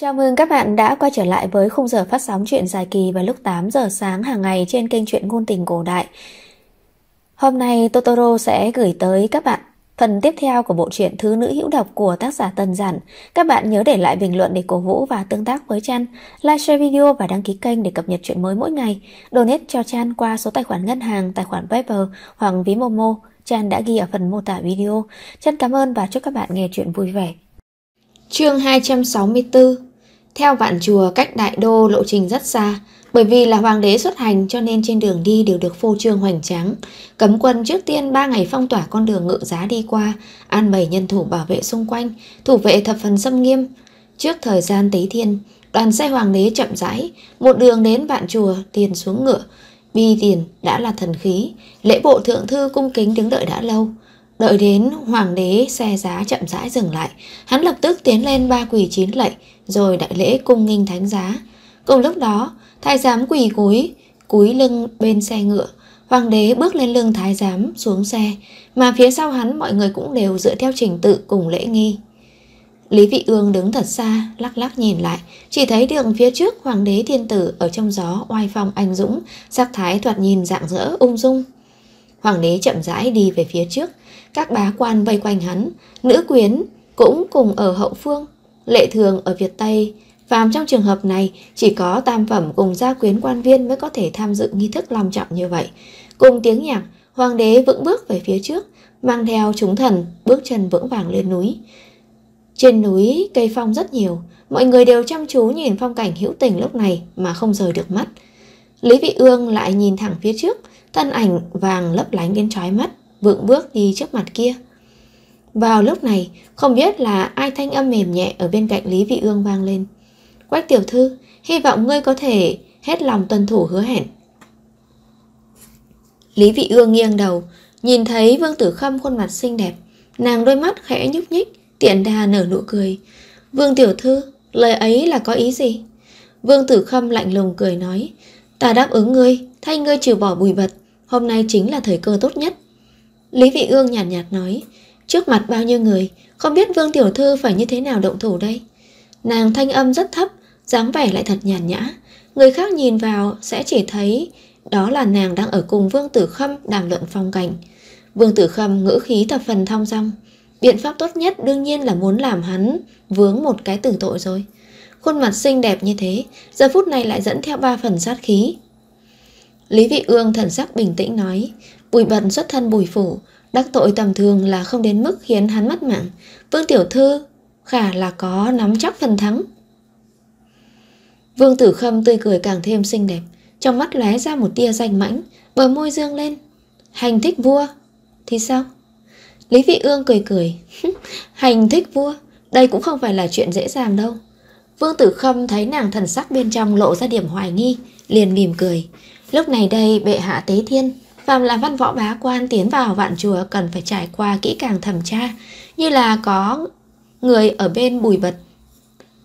Chào mừng các bạn đã quay trở lại với khung giờ phát sóng chuyện dài kỳ vào lúc 8 giờ sáng hàng ngày trên kênh truyện ngôn tình cổ đại. Hôm nay Totoro sẽ gửi tới các bạn phần tiếp theo của bộ truyện Thứ nữ hữu độc của tác giả Tần Giản. Các bạn nhớ để lại bình luận để cổ vũ và tương tác với Chan, like share video và đăng ký kênh để cập nhật truyện mới mỗi ngày. Donate cho Chan qua số tài khoản ngân hàng, tài khoản paypal hoặc ví Momo. Chan đã ghi ở phần mô tả video. Chan cảm ơn và chúc các bạn nghe truyện vui vẻ. Chương 264 theo vạn chùa cách đại đô lộ trình rất xa, bởi vì là hoàng đế xuất hành cho nên trên đường đi đều được phô trương hoành tráng. Cấm quân trước tiên 3 ngày phong tỏa con đường ngự giá đi qua, an bày nhân thủ bảo vệ xung quanh, thủ vệ thập phần xâm nghiêm. Trước thời gian tế thiên, đoàn xe hoàng đế chậm rãi, một đường đến vạn chùa tiền xuống ngựa. Bi tiền đã là thần khí, lễ bộ thượng thư cung kính đứng đợi đã lâu. Đợi đến hoàng đế xe giá chậm rãi dừng lại, hắn lập tức tiến lên ba quỳ chín lạy, rồi đại lễ cung nghinh thánh giá. Cùng lúc đó, thái giám quỳ gối, cúi lưng bên xe ngựa, hoàng đế bước lên lưng thái giám xuống xe, mà phía sau hắn mọi người cũng đều dựa theo trình tự cùng lễ nghi. Lý Vị Ương đứng thật xa, lắc lắc nhìn lại, chỉ thấy đường phía trước hoàng đế thiên tử ở trong gió oai phong anh dũng, sắc thái thoạt nhìn dạng dỡ ung dung. Hoàng đế chậm rãi đi về phía trước, các bá quan vây quanh hắn, nữ quyến cũng cùng ở hậu phương, lệ thường ở Việt Tây. Phàm trong trường hợp này, chỉ có tam phẩm cùng gia quyến quan viên mới có thể tham dự nghi thức long trọng như vậy. Cùng tiếng nhạc, hoàng đế vững bước về phía trước, mang theo chúng thần, bước chân vững vàng lên núi. Trên núi cây phong rất nhiều, mọi người đều chăm chú nhìn phong cảnh hữu tình lúc này mà không rời được mắt. Lý Vị Ương lại nhìn thẳng phía trước, thân ảnh vàng lấp lánh đến trói mắt, vượng bước đi trước mặt kia. Vào lúc này, không biết là ai thanh âm mềm nhẹ ở bên cạnh Lý Vị Ương vang lên. Quách tiểu thư, hy vọng ngươi có thể hết lòng tuân thủ hứa hẹn. Lý Vị Ương nghiêng đầu, nhìn thấy Vương Tử Khâm khuôn mặt xinh đẹp, nàng đôi mắt khẽ nhúc nhích, tiện đà nở nụ cười. Vương tiểu thư, lời ấy là có ý gì? Vương Tử Khâm lạnh lùng cười nói, Ta đáp ứng ngươi, thay ngươi trừ bỏ bùi bật, hôm nay chính là thời cơ tốt nhất. Lý Vị Ương nhàn nhạt, nhạt nói, trước mặt bao nhiêu người, không biết Vương Tiểu Thư phải như thế nào động thủ đây. Nàng thanh âm rất thấp, dáng vẻ lại thật nhàn nhã, người khác nhìn vào sẽ chỉ thấy đó là nàng đang ở cùng Vương Tử Khâm đàm luận phong cảnh. Vương Tử Khâm ngữ khí thập phần thong dong, biện pháp tốt nhất đương nhiên là muốn làm hắn vướng một cái tử tội rồi khuôn mặt xinh đẹp như thế, giờ phút này lại dẫn theo ba phần sát khí. Lý Vị Ương thần sắc bình tĩnh nói, bùi bận xuất thân bùi phủ, đắc tội tầm thường là không đến mức khiến hắn mất mạng. Vương Tiểu Thư khả là có nắm chắc phần thắng. Vương Tử Khâm tươi cười càng thêm xinh đẹp, trong mắt lóe ra một tia danh mãnh, bờ môi dương lên. Hành thích vua, thì sao? Lý Vị Ương cười cười, hành thích vua, đây cũng không phải là chuyện dễ dàng đâu. Vương Tử Khâm thấy nàng thần sắc bên trong lộ ra điểm hoài nghi, liền mỉm cười. Lúc này đây bệ hạ tế thiên, phàm là văn võ bá quan tiến vào vạn chùa cần phải trải qua kỹ càng thẩm tra, như là có người ở bên bùi bật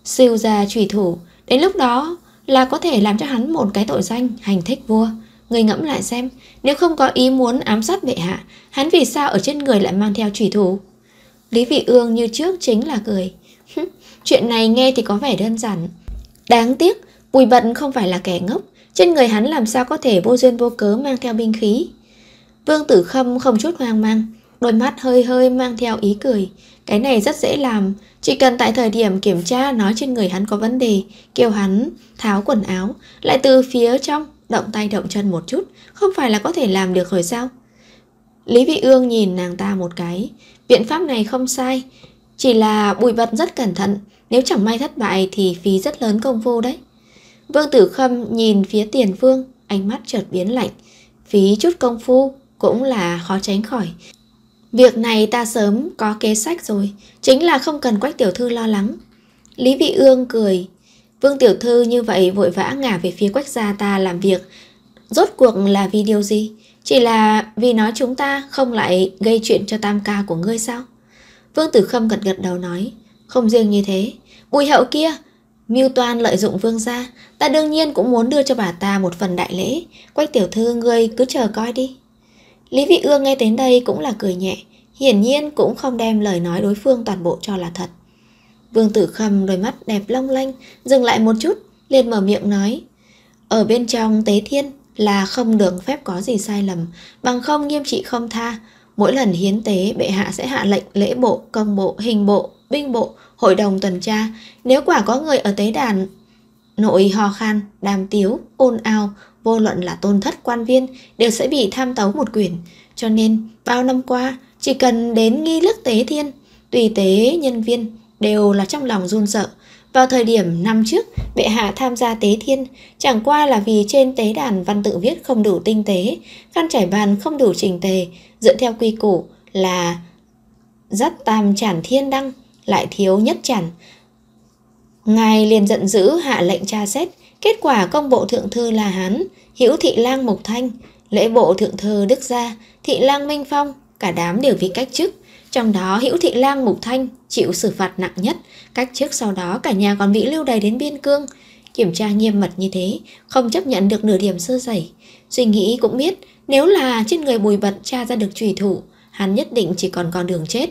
Siêu ra trùy thủ, đến lúc đó là có thể làm cho hắn một cái tội danh hành thích vua. Người ngẫm lại xem, nếu không có ý muốn ám sát bệ hạ, hắn vì sao ở trên người lại mang theo trùy thủ? Lý Vị Ương như trước chính là cười. Chuyện này nghe thì có vẻ đơn giản. Đáng tiếc, Bùi Bận không phải là kẻ ngốc, trên người hắn làm sao có thể vô duyên vô cớ mang theo binh khí. Vương Tử Khâm không chút hoang mang, đôi mắt hơi hơi mang theo ý cười. Cái này rất dễ làm, chỉ cần tại thời điểm kiểm tra nói trên người hắn có vấn đề, kêu hắn tháo quần áo, lại từ phía trong động tay động chân một chút, không phải là có thể làm được rồi sao? Lý Vị Ương nhìn nàng ta một cái, biện pháp này không sai, chỉ là Bùi Vật rất cẩn thận, nếu chẳng may thất bại thì phí rất lớn công vô đấy. Vương Tử Khâm nhìn phía tiền vương, ánh mắt chợt biến lạnh. Phí chút công phu cũng là khó tránh khỏi. Việc này ta sớm có kế sách rồi, chính là không cần Quách Tiểu Thư lo lắng. Lý Vị Ương cười, Vương Tiểu Thư như vậy vội vã ngả về phía Quách gia ta làm việc. Rốt cuộc là vì điều gì? Chỉ là vì nói chúng ta không lại gây chuyện cho tam ca của ngươi sao? Vương Tử Khâm gật gật đầu nói Không riêng như thế Bùi hậu kia Mưu toan lợi dụng vương gia Ta đương nhiên cũng muốn đưa cho bà ta một phần đại lễ Quách tiểu thư ngươi cứ chờ coi đi Lý Vị Ương nghe đến đây cũng là cười nhẹ Hiển nhiên cũng không đem lời nói đối phương toàn bộ cho là thật Vương Tử Khâm đôi mắt đẹp long lanh Dừng lại một chút liền mở miệng nói Ở bên trong tế thiên là không được phép có gì sai lầm Bằng không nghiêm trị không tha Mỗi lần hiến tế, bệ hạ sẽ hạ lệnh lễ bộ, công bộ, hình bộ, binh bộ, hội đồng tuần tra. Nếu quả có người ở tế đàn nội ho khan, đàm tiếu, ôn ao, vô luận là tôn thất quan viên đều sẽ bị tham tấu một quyển. Cho nên, bao năm qua, chỉ cần đến nghi lức tế thiên, tùy tế nhân viên đều là trong lòng run sợ, vào thời điểm năm trước, bệ hạ tham gia tế thiên, chẳng qua là vì trên tế đàn văn tự viết không đủ tinh tế, khăn trải bàn không đủ trình tề, dựa theo quy củ là dắt tam chản thiên đăng, lại thiếu nhất chản. Ngài liền giận dữ hạ lệnh tra xét, kết quả công bộ thượng thư là Hán, hữu thị lang Mộc Thanh, lễ bộ thượng thư Đức Gia, thị lang Minh Phong, cả đám đều bị cách chức. Trong đó Hữu Thị Lang Mục Thanh chịu xử phạt nặng nhất, cách trước sau đó cả nhà còn bị lưu đày đến biên cương. Kiểm tra nghiêm mật như thế, không chấp nhận được nửa điểm sơ sẩy. Suy nghĩ cũng biết, nếu là trên người bùi bận tra ra được trùy thủ, hắn nhất định chỉ còn con đường chết.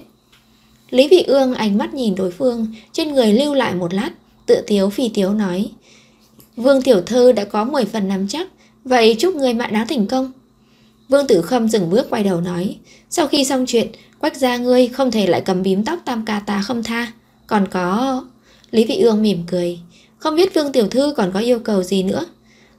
Lý Vị Ương ánh mắt nhìn đối phương, trên người lưu lại một lát, tự tiếu phi tiếu nói. Vương Tiểu Thư đã có 10 phần nắm chắc, vậy chúc người mạng đáo thành công. Vương Tử Khâm dừng bước quay đầu nói, sau khi xong chuyện, Quách gia ngươi không thể lại cầm bím tóc tam ca ta không tha. Còn có... Lý Vị Ương mỉm cười. Không biết Vương Tiểu Thư còn có yêu cầu gì nữa.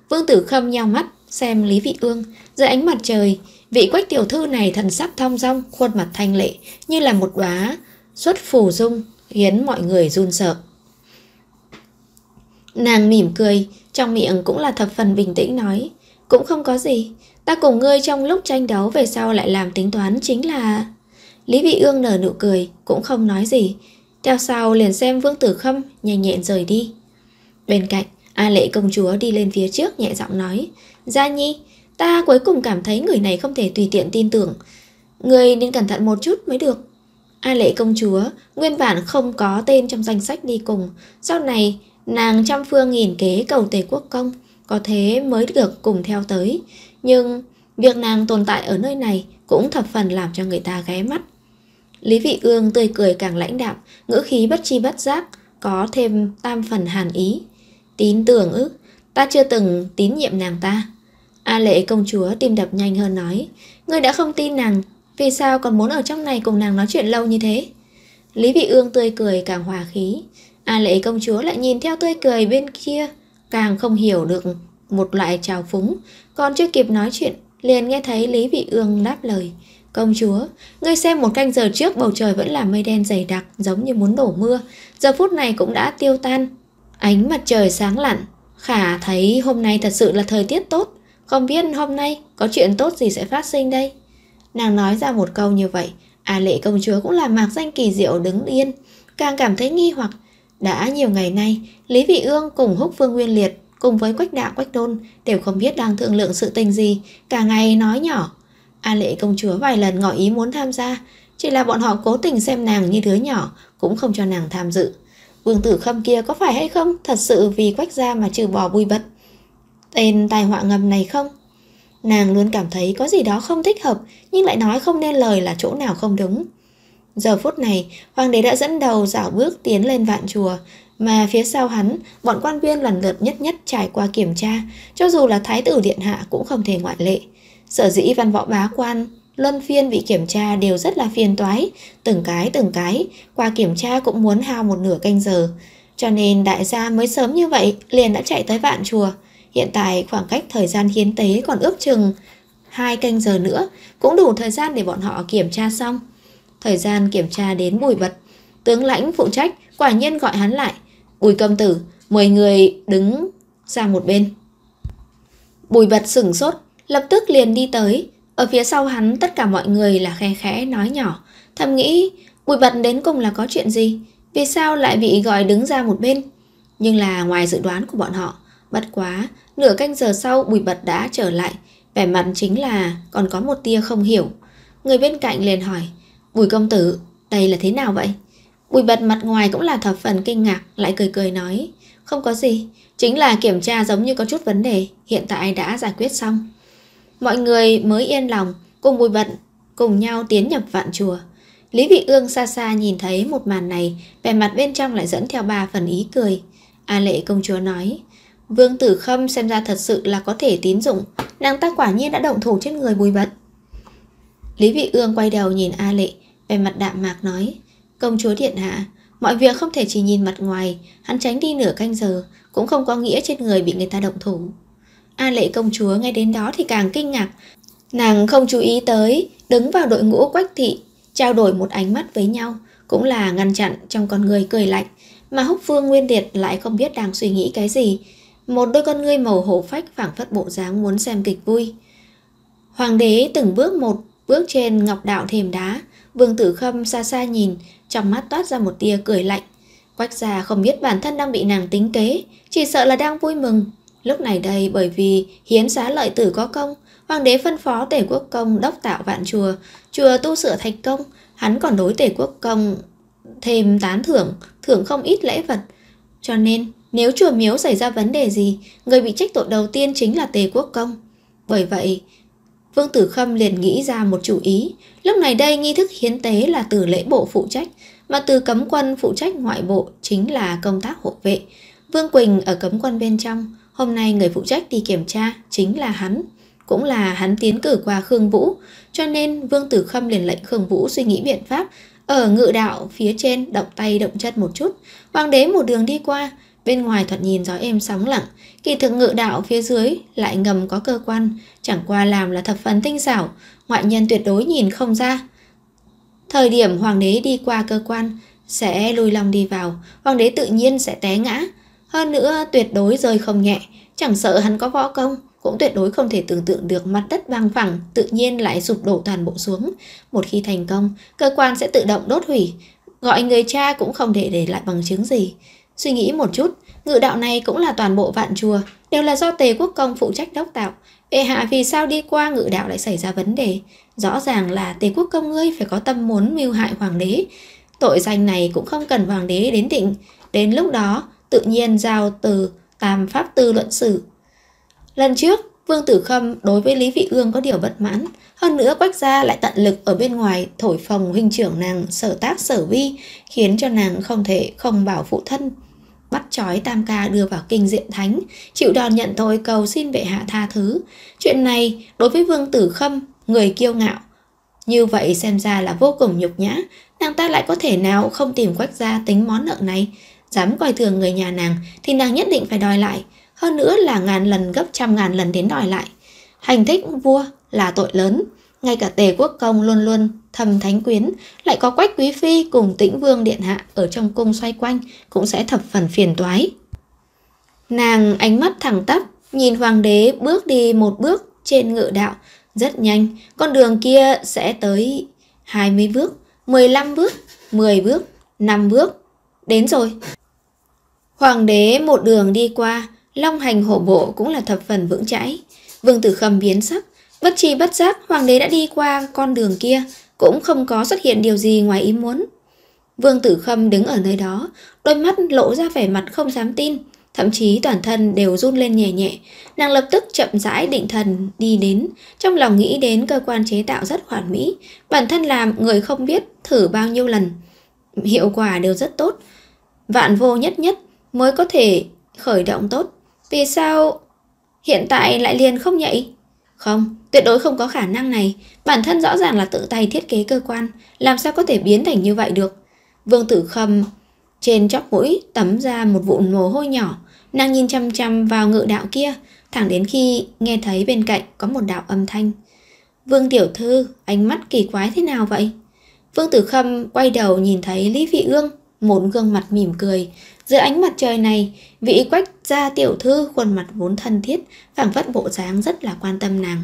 Vương Tử Khâm nheo mắt, xem Lý Vị Ương. Dưới ánh mặt trời, vị quách tiểu thư này thần sắc thong dong, khuôn mặt thanh lệ, như là một đóa xuất phù dung, khiến mọi người run sợ. Nàng mỉm cười, trong miệng cũng là thập phần bình tĩnh nói. Cũng không có gì, ta cùng ngươi trong lúc tranh đấu về sau lại làm tính toán chính là... Lý Vị Ương nở nụ cười, cũng không nói gì. Theo sau liền xem Vương Tử Khâm nhanh nhẹn rời đi. Bên cạnh, A Lệ công chúa đi lên phía trước nhẹ giọng nói. Gia Nhi, ta cuối cùng cảm thấy người này không thể tùy tiện tin tưởng. Người nên cẩn thận một chút mới được. A Lệ công chúa nguyên bản không có tên trong danh sách đi cùng. Sau này, nàng trăm phương nghìn kế cầu tề quốc công. Có thế mới được cùng theo tới. Nhưng việc nàng tồn tại ở nơi này cũng thập phần làm cho người ta ghé mắt. Lý Vị Ương tươi cười càng lãnh đạm, ngữ khí bất chi bất giác, có thêm tam phần hàn ý. Tín tưởng ư, ta chưa từng tín nhiệm nàng ta. A lệ công chúa tim đập nhanh hơn nói, ngươi đã không tin nàng, vì sao còn muốn ở trong này cùng nàng nói chuyện lâu như thế? Lý Vị Ương tươi cười càng hòa khí, A lệ công chúa lại nhìn theo tươi cười bên kia, càng không hiểu được một loại trào phúng, còn chưa kịp nói chuyện, liền nghe thấy Lý Vị Ương đáp lời. Công chúa, ngươi xem một canh giờ trước bầu trời vẫn là mây đen dày đặc giống như muốn đổ mưa, giờ phút này cũng đã tiêu tan. Ánh mặt trời sáng lặn, khả thấy hôm nay thật sự là thời tiết tốt, không biết hôm nay có chuyện tốt gì sẽ phát sinh đây. Nàng nói ra một câu như vậy, à lệ công chúa cũng là mạc danh kỳ diệu đứng yên, càng cảm thấy nghi hoặc. Đã nhiều ngày nay, Lý Vị Ương cùng Húc Vương Nguyên Liệt cùng với Quách Đạo Quách Đôn đều không biết đang thương lượng sự tình gì, cả ngày nói nhỏ, A lệ công chúa vài lần ngỏ ý muốn tham gia, chỉ là bọn họ cố tình xem nàng như đứa nhỏ, cũng không cho nàng tham dự. Vương tử khâm kia có phải hay không thật sự vì quách gia mà trừ bỏ bùi bật? Tên tai họa ngầm này không? Nàng luôn cảm thấy có gì đó không thích hợp, nhưng lại nói không nên lời là chỗ nào không đúng. Giờ phút này, hoàng đế đã dẫn đầu dạo bước tiến lên vạn chùa, mà phía sau hắn, bọn quan viên lần lượt nhất nhất trải qua kiểm tra, cho dù là thái tử điện hạ cũng không thể ngoại lệ. Sở dĩ văn võ bá quan luân phiên bị kiểm tra đều rất là phiền toái, từng cái từng cái, qua kiểm tra cũng muốn hao một nửa canh giờ. Cho nên đại gia mới sớm như vậy liền đã chạy tới vạn chùa. Hiện tại khoảng cách thời gian hiến tế còn ước chừng hai canh giờ nữa, cũng đủ thời gian để bọn họ kiểm tra xong. Thời gian kiểm tra đến bùi bật, tướng lãnh phụ trách quả nhiên gọi hắn lại. Bùi công tử, mười người đứng ra một bên. Bùi bật sửng sốt, lập tức liền đi tới. Ở phía sau hắn tất cả mọi người là khe khẽ nói nhỏ, thầm nghĩ bụi bật đến cùng là có chuyện gì, vì sao lại bị gọi đứng ra một bên. Nhưng là ngoài dự đoán của bọn họ, bất quá, nửa canh giờ sau bụi bật đã trở lại, vẻ mặt chính là còn có một tia không hiểu. Người bên cạnh liền hỏi, bùi công tử, đây là thế nào vậy? Bùi bật mặt ngoài cũng là thập phần kinh ngạc, lại cười cười nói, không có gì, chính là kiểm tra giống như có chút vấn đề, hiện tại đã giải quyết xong. Mọi người mới yên lòng, cùng bùi bận, cùng nhau tiến nhập vạn chùa. Lý Vị Ương xa xa nhìn thấy một màn này, vẻ mặt bên trong lại dẫn theo ba phần ý cười. A lệ công chúa nói, Vương Tử Khâm xem ra thật sự là có thể tín dụng, nàng ta quả nhiên đã động thủ trên người bùi bận. Lý Vị Ương quay đầu nhìn A lệ, vẻ mặt đạm mạc nói, công chúa thiện hạ, mọi việc không thể chỉ nhìn mặt ngoài, hắn tránh đi nửa canh giờ, cũng không có nghĩa trên người bị người ta động thủ. A lệ công chúa nghe đến đó thì càng kinh ngạc. Nàng không chú ý tới, đứng vào đội ngũ quách thị, trao đổi một ánh mắt với nhau, cũng là ngăn chặn trong con người cười lạnh. Mà húc phương nguyên điệt lại không biết đang suy nghĩ cái gì. Một đôi con ngươi màu hổ phách phảng phất bộ dáng muốn xem kịch vui. Hoàng đế từng bước một, bước trên ngọc đạo thềm đá, vương tử khâm xa xa nhìn, trong mắt toát ra một tia cười lạnh. Quách gia không biết bản thân đang bị nàng tính kế, chỉ sợ là đang vui mừng, Lúc này đây bởi vì hiến giá lợi tử có công, hoàng đế phân phó tể quốc công đốc tạo vạn chùa, chùa tu sửa thành công, hắn còn đối tể quốc công thêm tán thưởng, thưởng không ít lễ vật. Cho nên, nếu chùa miếu xảy ra vấn đề gì, người bị trách tội đầu tiên chính là tề quốc công. Bởi vậy, Vương Tử Khâm liền nghĩ ra một chủ ý. Lúc này đây nghi thức hiến tế là từ lễ bộ phụ trách, mà từ cấm quân phụ trách ngoại bộ chính là công tác hộ vệ. Vương Quỳnh ở cấm quân bên trong, Hôm nay người phụ trách đi kiểm tra chính là hắn, cũng là hắn tiến cử qua Khương Vũ, cho nên Vương Tử Khâm liền lệnh Khương Vũ suy nghĩ biện pháp ở ngự đạo phía trên động tay động chân một chút. Hoàng đế một đường đi qua, bên ngoài thuận nhìn gió êm sóng lặng, kỳ thực ngự đạo phía dưới lại ngầm có cơ quan, chẳng qua làm là thập phần tinh xảo, ngoại nhân tuyệt đối nhìn không ra. Thời điểm hoàng đế đi qua cơ quan sẽ lùi lòng đi vào, hoàng đế tự nhiên sẽ té ngã, hơn nữa tuyệt đối rơi không nhẹ, chẳng sợ hắn có võ công, cũng tuyệt đối không thể tưởng tượng được mặt đất bằng phẳng tự nhiên lại sụp đổ toàn bộ xuống. Một khi thành công, cơ quan sẽ tự động đốt hủy, gọi người cha cũng không thể để lại bằng chứng gì. Suy nghĩ một chút, ngự đạo này cũng là toàn bộ vạn chùa, đều là do Tề Quốc Công phụ trách đốc tạo. Bệ hạ vì sao đi qua ngự đạo lại xảy ra vấn đề? Rõ ràng là Tề Quốc Công ngươi phải có tâm muốn mưu hại hoàng đế. Tội danh này cũng không cần hoàng đế đến định. Đến lúc đó, tự nhiên giao từ tam pháp tư luận sử. Lần trước, Vương Tử Khâm đối với Lý Vị Ương có điều bất mãn, hơn nữa Quách Gia lại tận lực ở bên ngoài thổi phồng huynh trưởng nàng sở tác sở vi, khiến cho nàng không thể không bảo phụ thân. Bắt trói Tam Ca đưa vào kinh diện thánh, chịu đòn nhận tội cầu xin bệ hạ tha thứ. Chuyện này, đối với Vương Tử Khâm, người kiêu ngạo, như vậy xem ra là vô cùng nhục nhã, nàng ta lại có thể nào không tìm Quách Gia tính món nợ này, dám coi thường người nhà nàng thì nàng nhất định phải đòi lại, hơn nữa là ngàn lần gấp trăm ngàn lần đến đòi lại. Hành thích vua là tội lớn, ngay cả tề quốc công luôn luôn thầm thánh quyến, lại có quách quý phi cùng tĩnh vương điện hạ ở trong cung xoay quanh cũng sẽ thập phần phiền toái. Nàng ánh mắt thẳng tắp, nhìn hoàng đế bước đi một bước trên ngự đạo, rất nhanh, con đường kia sẽ tới 20 bước, 15 bước, 10 bước, 5 bước. Đến rồi. Hoàng đế một đường đi qua, long hành hổ bộ cũng là thập phần vững chãi. Vương Tử Khâm biến sắc, bất tri bất giác hoàng đế đã đi qua con đường kia, cũng không có xuất hiện điều gì ngoài ý muốn. Vương Tử Khâm đứng ở nơi đó, đôi mắt lộ ra vẻ mặt không dám tin, thậm chí toàn thân đều run lên nhẹ nhẹ. Nàng lập tức chậm rãi định thần đi đến, trong lòng nghĩ đến cơ quan chế tạo rất hoàn mỹ, bản thân làm người không biết thử bao nhiêu lần. Hiệu quả đều rất tốt. Vạn vô nhất nhất mới có thể khởi động tốt. Vì sao hiện tại lại liền không nhảy? Không, tuyệt đối không có khả năng này. Bản thân rõ ràng là tự tay thiết kế cơ quan, làm sao có thể biến thành như vậy được. Vương tử khâm trên chóp mũi tấm ra một vụn mồ hôi nhỏ, nàng nhìn chăm chăm vào ngự đạo kia, thẳng đến khi nghe thấy bên cạnh có một đạo âm thanh. Vương tiểu thư, ánh mắt kỳ quái thế nào vậy? Vương tử khâm quay đầu nhìn thấy Lý Vị Ương, một gương mặt mỉm cười, dưới ánh mặt trời này, vị quách gia tiểu thư khuôn mặt vốn thân thiết, phảng phất bộ dáng rất là quan tâm nàng.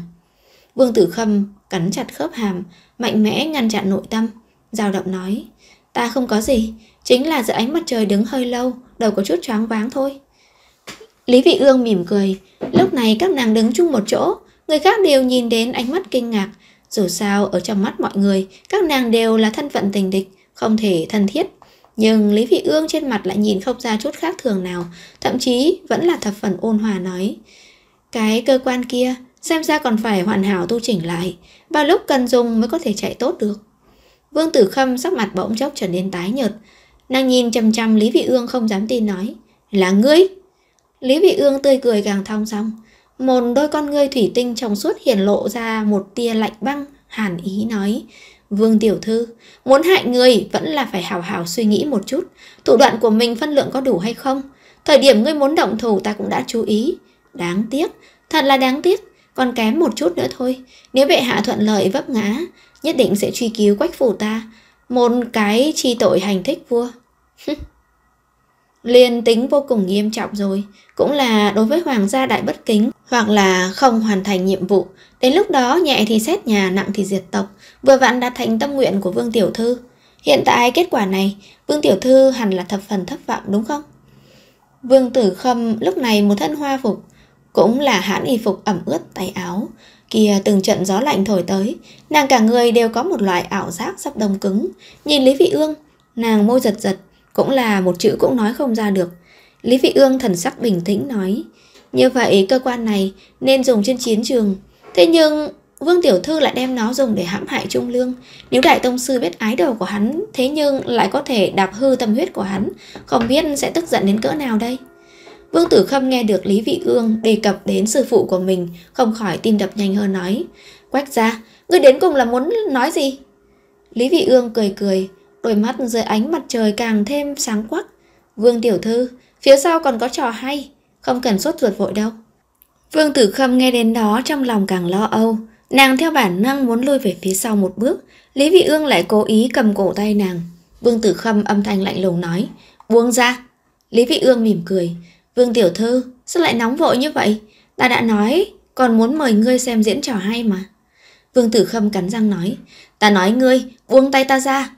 Vương Tử Khâm cắn chặt khớp hàm, mạnh mẽ ngăn chặn nội tâm, giao động nói, ta không có gì, chính là dưới ánh mặt trời đứng hơi lâu, đầu có chút choáng váng thôi. Lý Vị Ương mỉm cười, lúc này các nàng đứng chung một chỗ, người khác đều nhìn đến ánh mắt kinh ngạc, dù sao ở trong mắt mọi người, các nàng đều là thân phận tình địch, không thể thân thiết nhưng Lý Vị Ương trên mặt lại nhìn không ra chút khác thường nào, thậm chí vẫn là thập phần ôn hòa nói. Cái cơ quan kia xem ra còn phải hoàn hảo tu chỉnh lại, bao lúc cần dùng mới có thể chạy tốt được. Vương Tử Khâm sắc mặt bỗng chốc trở nên tái nhợt. Nàng nhìn chầm chầm Lý Vị Ương không dám tin nói. Là ngươi? Lý Vị Ương tươi cười càng thong xong Một đôi con ngươi thủy tinh trong suốt hiển lộ ra một tia lạnh băng, hàn ý nói. Vương tiểu thư, muốn hại người vẫn là phải hào hào suy nghĩ một chút. Thủ đoạn của mình phân lượng có đủ hay không? Thời điểm ngươi muốn động thủ ta cũng đã chú ý. Đáng tiếc, thật là đáng tiếc. Còn kém một chút nữa thôi. Nếu bệ hạ thuận lợi vấp ngã, nhất định sẽ truy cứu quách phủ ta. Một cái chi tội hành thích vua liền tính vô cùng nghiêm trọng rồi, cũng là đối với hoàng gia đại bất kính hoặc là không hoàn thành nhiệm vụ. Đến lúc đó nhẹ thì xét nhà, nặng thì diệt tộc, vừa vặn đạt thành tâm nguyện của Vương Tiểu Thư. Hiện tại kết quả này, Vương Tiểu Thư hẳn là thập phần thất vọng đúng không? Vương Tử Khâm lúc này một thân hoa phục, cũng là hãn y phục ẩm ướt tay áo. Kia từng trận gió lạnh thổi tới, nàng cả người đều có một loại ảo giác sắp đông cứng. Nhìn Lý Vị Ương, nàng môi giật giật cũng là một chữ cũng nói không ra được Lý Vị Ương thần sắc bình tĩnh nói Như vậy cơ quan này nên dùng trên chiến trường Thế nhưng Vương Tiểu Thư lại đem nó dùng để hãm hại Trung Lương Nếu Đại Tông Sư biết ái đầu của hắn Thế nhưng lại có thể đạp hư tâm huyết của hắn Không biết sẽ tức giận đến cỡ nào đây Vương Tử Khâm nghe được Lý Vị Ương đề cập đến sư phụ của mình, không khỏi tim đập nhanh hơn nói. Quách ra, ngươi đến cùng là muốn nói gì? Lý Vị Ương cười cười, đôi mắt dưới ánh mặt trời càng thêm sáng quắc. Vương tiểu thư, phía sau còn có trò hay, không cần sốt ruột vội đâu. Vương tử khâm nghe đến đó trong lòng càng lo âu, nàng theo bản năng muốn lùi về phía sau một bước, Lý Vị Ương lại cố ý cầm cổ tay nàng. Vương tử khâm âm thanh lạnh lùng nói, buông ra. Lý Vị Ương mỉm cười, Vương tiểu thư, sao lại nóng vội như vậy? Ta đã nói, còn muốn mời ngươi xem diễn trò hay mà. Vương tử khâm cắn răng nói, ta nói ngươi, buông tay ta ra,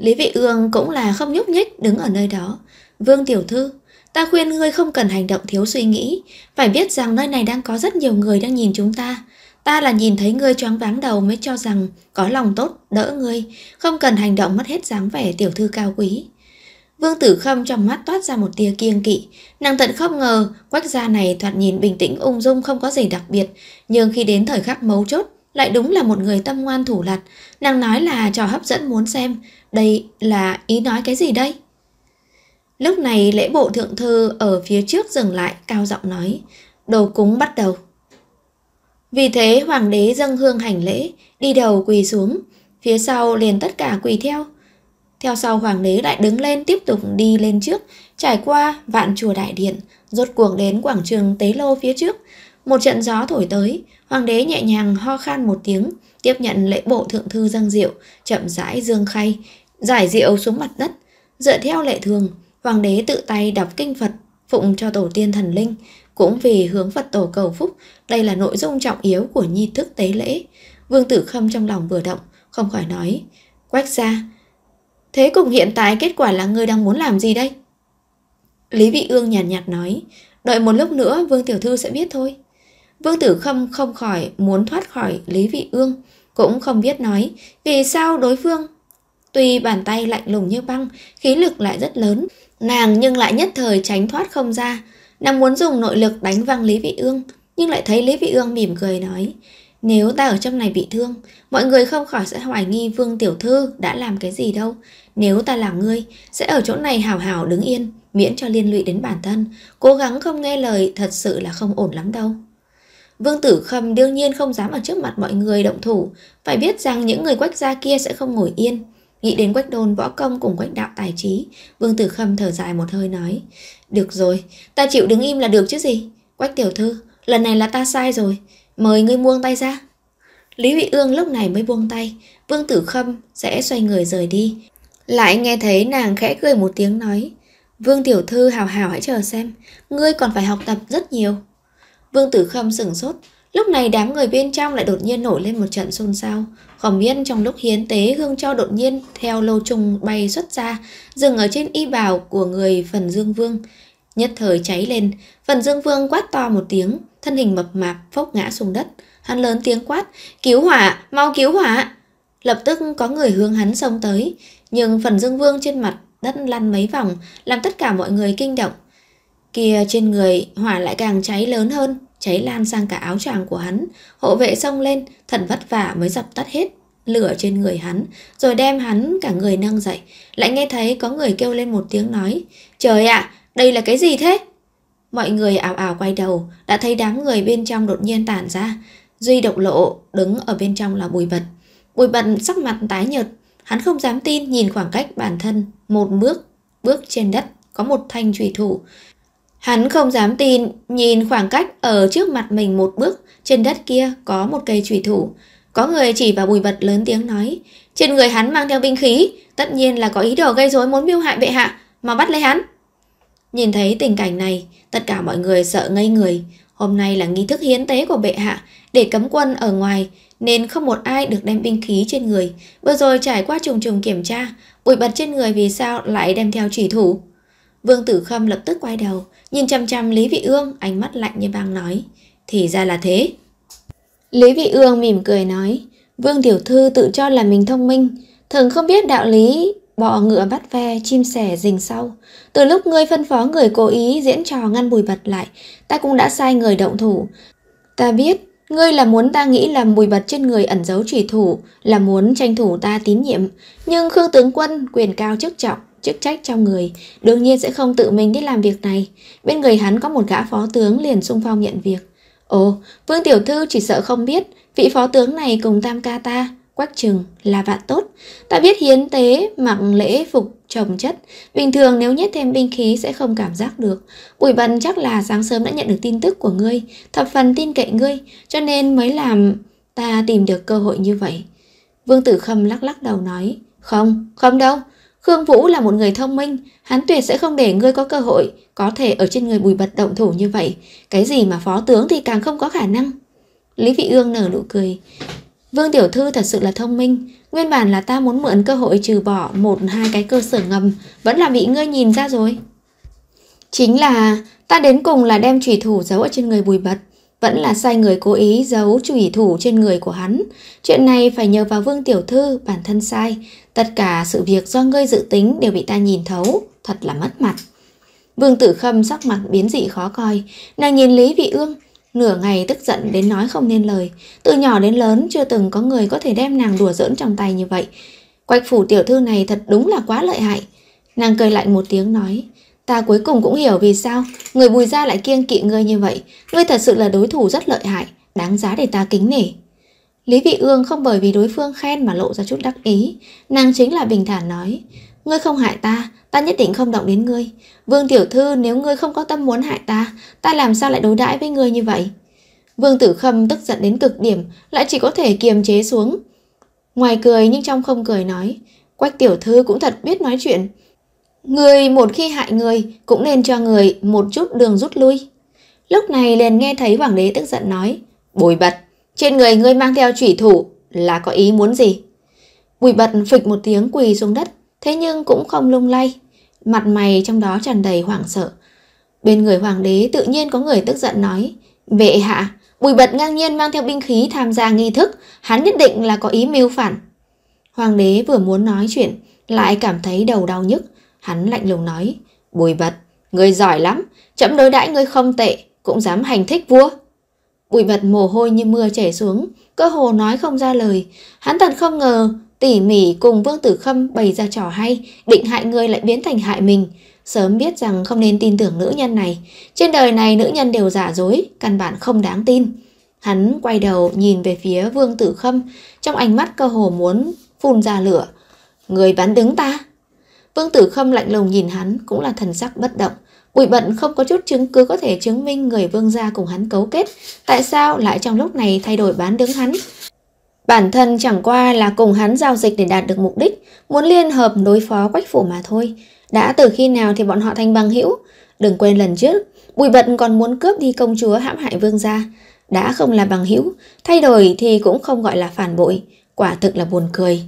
Lý Vị Ương cũng là không nhúc nhích đứng ở nơi đó. Vương Tiểu Thư, ta khuyên ngươi không cần hành động thiếu suy nghĩ. Phải biết rằng nơi này đang có rất nhiều người đang nhìn chúng ta. Ta là nhìn thấy ngươi choáng váng đầu mới cho rằng có lòng tốt, đỡ ngươi. Không cần hành động mất hết dáng vẻ Tiểu Thư cao quý. Vương Tử Khâm trong mắt toát ra một tia kiêng kỵ. Nàng tận không ngờ, quách gia này thoạt nhìn bình tĩnh ung dung không có gì đặc biệt. Nhưng khi đến thời khắc mấu chốt, lại đúng là một người tâm ngoan thủ lặt Nàng nói là trò hấp dẫn muốn xem Đây là ý nói cái gì đây Lúc này lễ bộ thượng thư Ở phía trước dừng lại cao giọng nói Đồ cúng bắt đầu Vì thế hoàng đế dâng hương hành lễ Đi đầu quỳ xuống Phía sau liền tất cả quỳ theo Theo sau hoàng đế lại đứng lên Tiếp tục đi lên trước Trải qua vạn chùa đại điện Rốt cuộc đến quảng trường Tế Lô phía trước Một trận gió thổi tới Hoàng đế nhẹ nhàng ho khan một tiếng, tiếp nhận lễ bộ thượng thư dâng rượu, chậm rãi dương khay, giải rượu xuống mặt đất. Dựa theo lệ thường, hoàng đế tự tay đọc kinh Phật, phụng cho tổ tiên thần linh, cũng vì hướng Phật tổ cầu phúc, đây là nội dung trọng yếu của nghi thức tế lễ. Vương Tử Khâm trong lòng vừa động, không khỏi nói, quách ra. Thế cùng hiện tại kết quả là ngươi đang muốn làm gì đây? Lý Vị Ương nhàn nhạt, nhạt nói, đợi một lúc nữa Vương Tiểu Thư sẽ biết thôi. Vương Tử Khâm không khỏi muốn thoát khỏi Lý Vị Ương, cũng không biết nói vì sao đối phương. Tuy bàn tay lạnh lùng như băng, khí lực lại rất lớn, nàng nhưng lại nhất thời tránh thoát không ra. Nàng muốn dùng nội lực đánh văng Lý Vị Ương, nhưng lại thấy Lý Vị Ương mỉm cười nói Nếu ta ở trong này bị thương, mọi người không khỏi sẽ hoài nghi Vương Tiểu Thư đã làm cái gì đâu. Nếu ta là ngươi, sẽ ở chỗ này hào hào đứng yên, miễn cho liên lụy đến bản thân. Cố gắng không nghe lời thật sự là không ổn lắm đâu. Vương Tử Khâm đương nhiên không dám ở trước mặt mọi người động thủ, phải biết rằng những người quách gia kia sẽ không ngồi yên. Nghĩ đến quách đôn võ công cùng quách đạo tài trí, Vương Tử Khâm thở dài một hơi nói, được rồi, ta chịu đứng im là được chứ gì. Quách tiểu thư, lần này là ta sai rồi, mời ngươi buông tay ra. Lý Vị Ương lúc này mới buông tay, Vương Tử Khâm sẽ xoay người rời đi. Lại nghe thấy nàng khẽ cười một tiếng nói, Vương Tiểu Thư hào hào hãy chờ xem, ngươi còn phải học tập rất nhiều. Vương Tử Khâm sửng sốt, lúc này đám người bên trong lại đột nhiên nổi lên một trận xôn xao. Khổng biết trong lúc hiến tế hương cho đột nhiên theo lâu trùng bay xuất ra, dừng ở trên y bào của người Phần Dương Vương. Nhất thời cháy lên, Phần Dương Vương quát to một tiếng, thân hình mập mạp phốc ngã xuống đất. Hắn lớn tiếng quát, cứu hỏa, mau cứu hỏa. Lập tức có người hướng hắn xông tới, nhưng Phần Dương Vương trên mặt đất lăn mấy vòng, làm tất cả mọi người kinh động. Kia trên người hỏa lại càng cháy lớn hơn, cháy lan sang cả áo choàng của hắn. Hộ vệ xông lên, thần vất vả mới dập tắt hết lửa trên người hắn, rồi đem hắn cả người nâng dậy. Lại nghe thấy có người kêu lên một tiếng nói, trời ạ, à, đây là cái gì thế? Mọi người ảo ảo quay đầu, đã thấy đám người bên trong đột nhiên tản ra. Duy độc lộ, đứng ở bên trong là bùi bật. Bùi bật sắc mặt tái nhợt, hắn không dám tin nhìn khoảng cách bản thân, một bước, bước trên đất, có một thanh trùy thủ. Hắn không dám tin, nhìn khoảng cách ở trước mặt mình một bước, trên đất kia có một cây trùy thủ. Có người chỉ vào bùi vật lớn tiếng nói, trên người hắn mang theo binh khí, tất nhiên là có ý đồ gây rối muốn mưu hại bệ hạ, mà bắt lấy hắn. Nhìn thấy tình cảnh này, tất cả mọi người sợ ngây người. Hôm nay là nghi thức hiến tế của bệ hạ để cấm quân ở ngoài, nên không một ai được đem binh khí trên người. Vừa rồi trải qua trùng trùng kiểm tra, bùi bật trên người vì sao lại đem theo chỉ thủ. Vương Tử Khâm lập tức quay đầu, nhìn chăm chăm Lý Vị Ương, ánh mắt lạnh như băng nói. Thì ra là thế. Lý Vị Ương mỉm cười nói, Vương Tiểu Thư tự cho là mình thông minh, thường không biết đạo lý bọ ngựa bắt ve, chim sẻ rình sau. Từ lúc ngươi phân phó người cố ý diễn trò ngăn bùi bật lại, ta cũng đã sai người động thủ. Ta biết, ngươi là muốn ta nghĩ là bùi bật trên người ẩn giấu trùy thủ, là muốn tranh thủ ta tín nhiệm. Nhưng Khương Tướng Quân quyền cao chức trọng, chức trách trong người, đương nhiên sẽ không tự mình đi làm việc này. Bên người hắn có một gã phó tướng liền sung phong nhận việc. Ồ, Vương Tiểu Thư chỉ sợ không biết, vị phó tướng này cùng tam ca ta, quách trừng, là bạn tốt. Ta biết hiến tế, mặc lễ phục trồng chất. Bình thường nếu nhét thêm binh khí sẽ không cảm giác được. Bùi bần chắc là sáng sớm đã nhận được tin tức của ngươi, thập phần tin cậy ngươi, cho nên mới làm ta tìm được cơ hội như vậy. Vương Tử Khâm lắc lắc đầu nói, không, không đâu, Khương Vũ là một người thông minh, hắn tuyệt sẽ không để ngươi có cơ hội có thể ở trên người bùi bật động thủ như vậy. Cái gì mà phó tướng thì càng không có khả năng. Lý Vị Ương nở nụ cười. Vương Tiểu Thư thật sự là thông minh. Nguyên bản là ta muốn mượn cơ hội trừ bỏ một hai cái cơ sở ngầm. Vẫn là bị ngươi nhìn ra rồi. Chính là ta đến cùng là đem trùy thủ giấu ở trên người bùi bật. Vẫn là sai người cố ý giấu trùy thủ trên người của hắn. Chuyện này phải nhờ vào Vương Tiểu Thư bản thân sai. Tất cả sự việc do ngươi dự tính đều bị ta nhìn thấu, thật là mất mặt. Vương Tử Khâm sắc mặt biến dị khó coi, nàng nhìn Lý Vị Ương, nửa ngày tức giận đến nói không nên lời. Từ nhỏ đến lớn chưa từng có người có thể đem nàng đùa giỡn trong tay như vậy. Quách phủ tiểu thư này thật đúng là quá lợi hại. Nàng cười lạnh một tiếng nói, ta cuối cùng cũng hiểu vì sao người bùi gia lại kiêng kỵ ngươi như vậy. Ngươi thật sự là đối thủ rất lợi hại, đáng giá để ta kính nể. Lý Vị Ương không bởi vì đối phương khen mà lộ ra chút đắc ý, nàng chính là bình thản nói, ngươi không hại ta, ta nhất định không động đến ngươi. Vương tiểu thư nếu ngươi không có tâm muốn hại ta, ta làm sao lại đối đãi với ngươi như vậy? Vương tử khâm tức giận đến cực điểm, lại chỉ có thể kiềm chế xuống. Ngoài cười nhưng trong không cười nói, quách tiểu thư cũng thật biết nói chuyện. Người một khi hại người cũng nên cho người một chút đường rút lui. Lúc này liền nghe thấy hoàng đế tức giận nói, bồi bật. Trên người ngươi mang theo chủy thủ là có ý muốn gì? Bùi bật phịch một tiếng quỳ xuống đất, thế nhưng cũng không lung lay. Mặt mày trong đó tràn đầy hoảng sợ. Bên người hoàng đế tự nhiên có người tức giận nói, Vệ hạ, bùi bật ngang nhiên mang theo binh khí tham gia nghi thức, hắn nhất định là có ý mưu phản. Hoàng đế vừa muốn nói chuyện, lại cảm thấy đầu đau nhức. Hắn lạnh lùng nói, bùi bật, người giỏi lắm, chậm đối đãi người không tệ, cũng dám hành thích vua. Bụi mặt mồ hôi như mưa chảy xuống, cơ hồ nói không ra lời. Hắn thật không ngờ, tỉ mỉ cùng Vương Tử Khâm bày ra trò hay, định hại người lại biến thành hại mình. Sớm biết rằng không nên tin tưởng nữ nhân này. Trên đời này nữ nhân đều giả dối, căn bản không đáng tin. Hắn quay đầu nhìn về phía Vương Tử Khâm, trong ánh mắt cơ hồ muốn phun ra lửa. Người bán đứng ta. Vương Tử Khâm lạnh lùng nhìn hắn cũng là thần sắc bất động. Bụi bận không có chút chứng cứ có thể chứng minh người vương gia cùng hắn cấu kết, tại sao lại trong lúc này thay đổi bán đứng hắn? Bản thân chẳng qua là cùng hắn giao dịch để đạt được mục đích, muốn liên hợp đối phó quách phủ mà thôi. Đã từ khi nào thì bọn họ thành bằng hữu? Đừng quên lần trước, Bùi bận còn muốn cướp đi công chúa hãm hại vương gia. Đã không là bằng hữu, thay đổi thì cũng không gọi là phản bội, quả thực là buồn cười.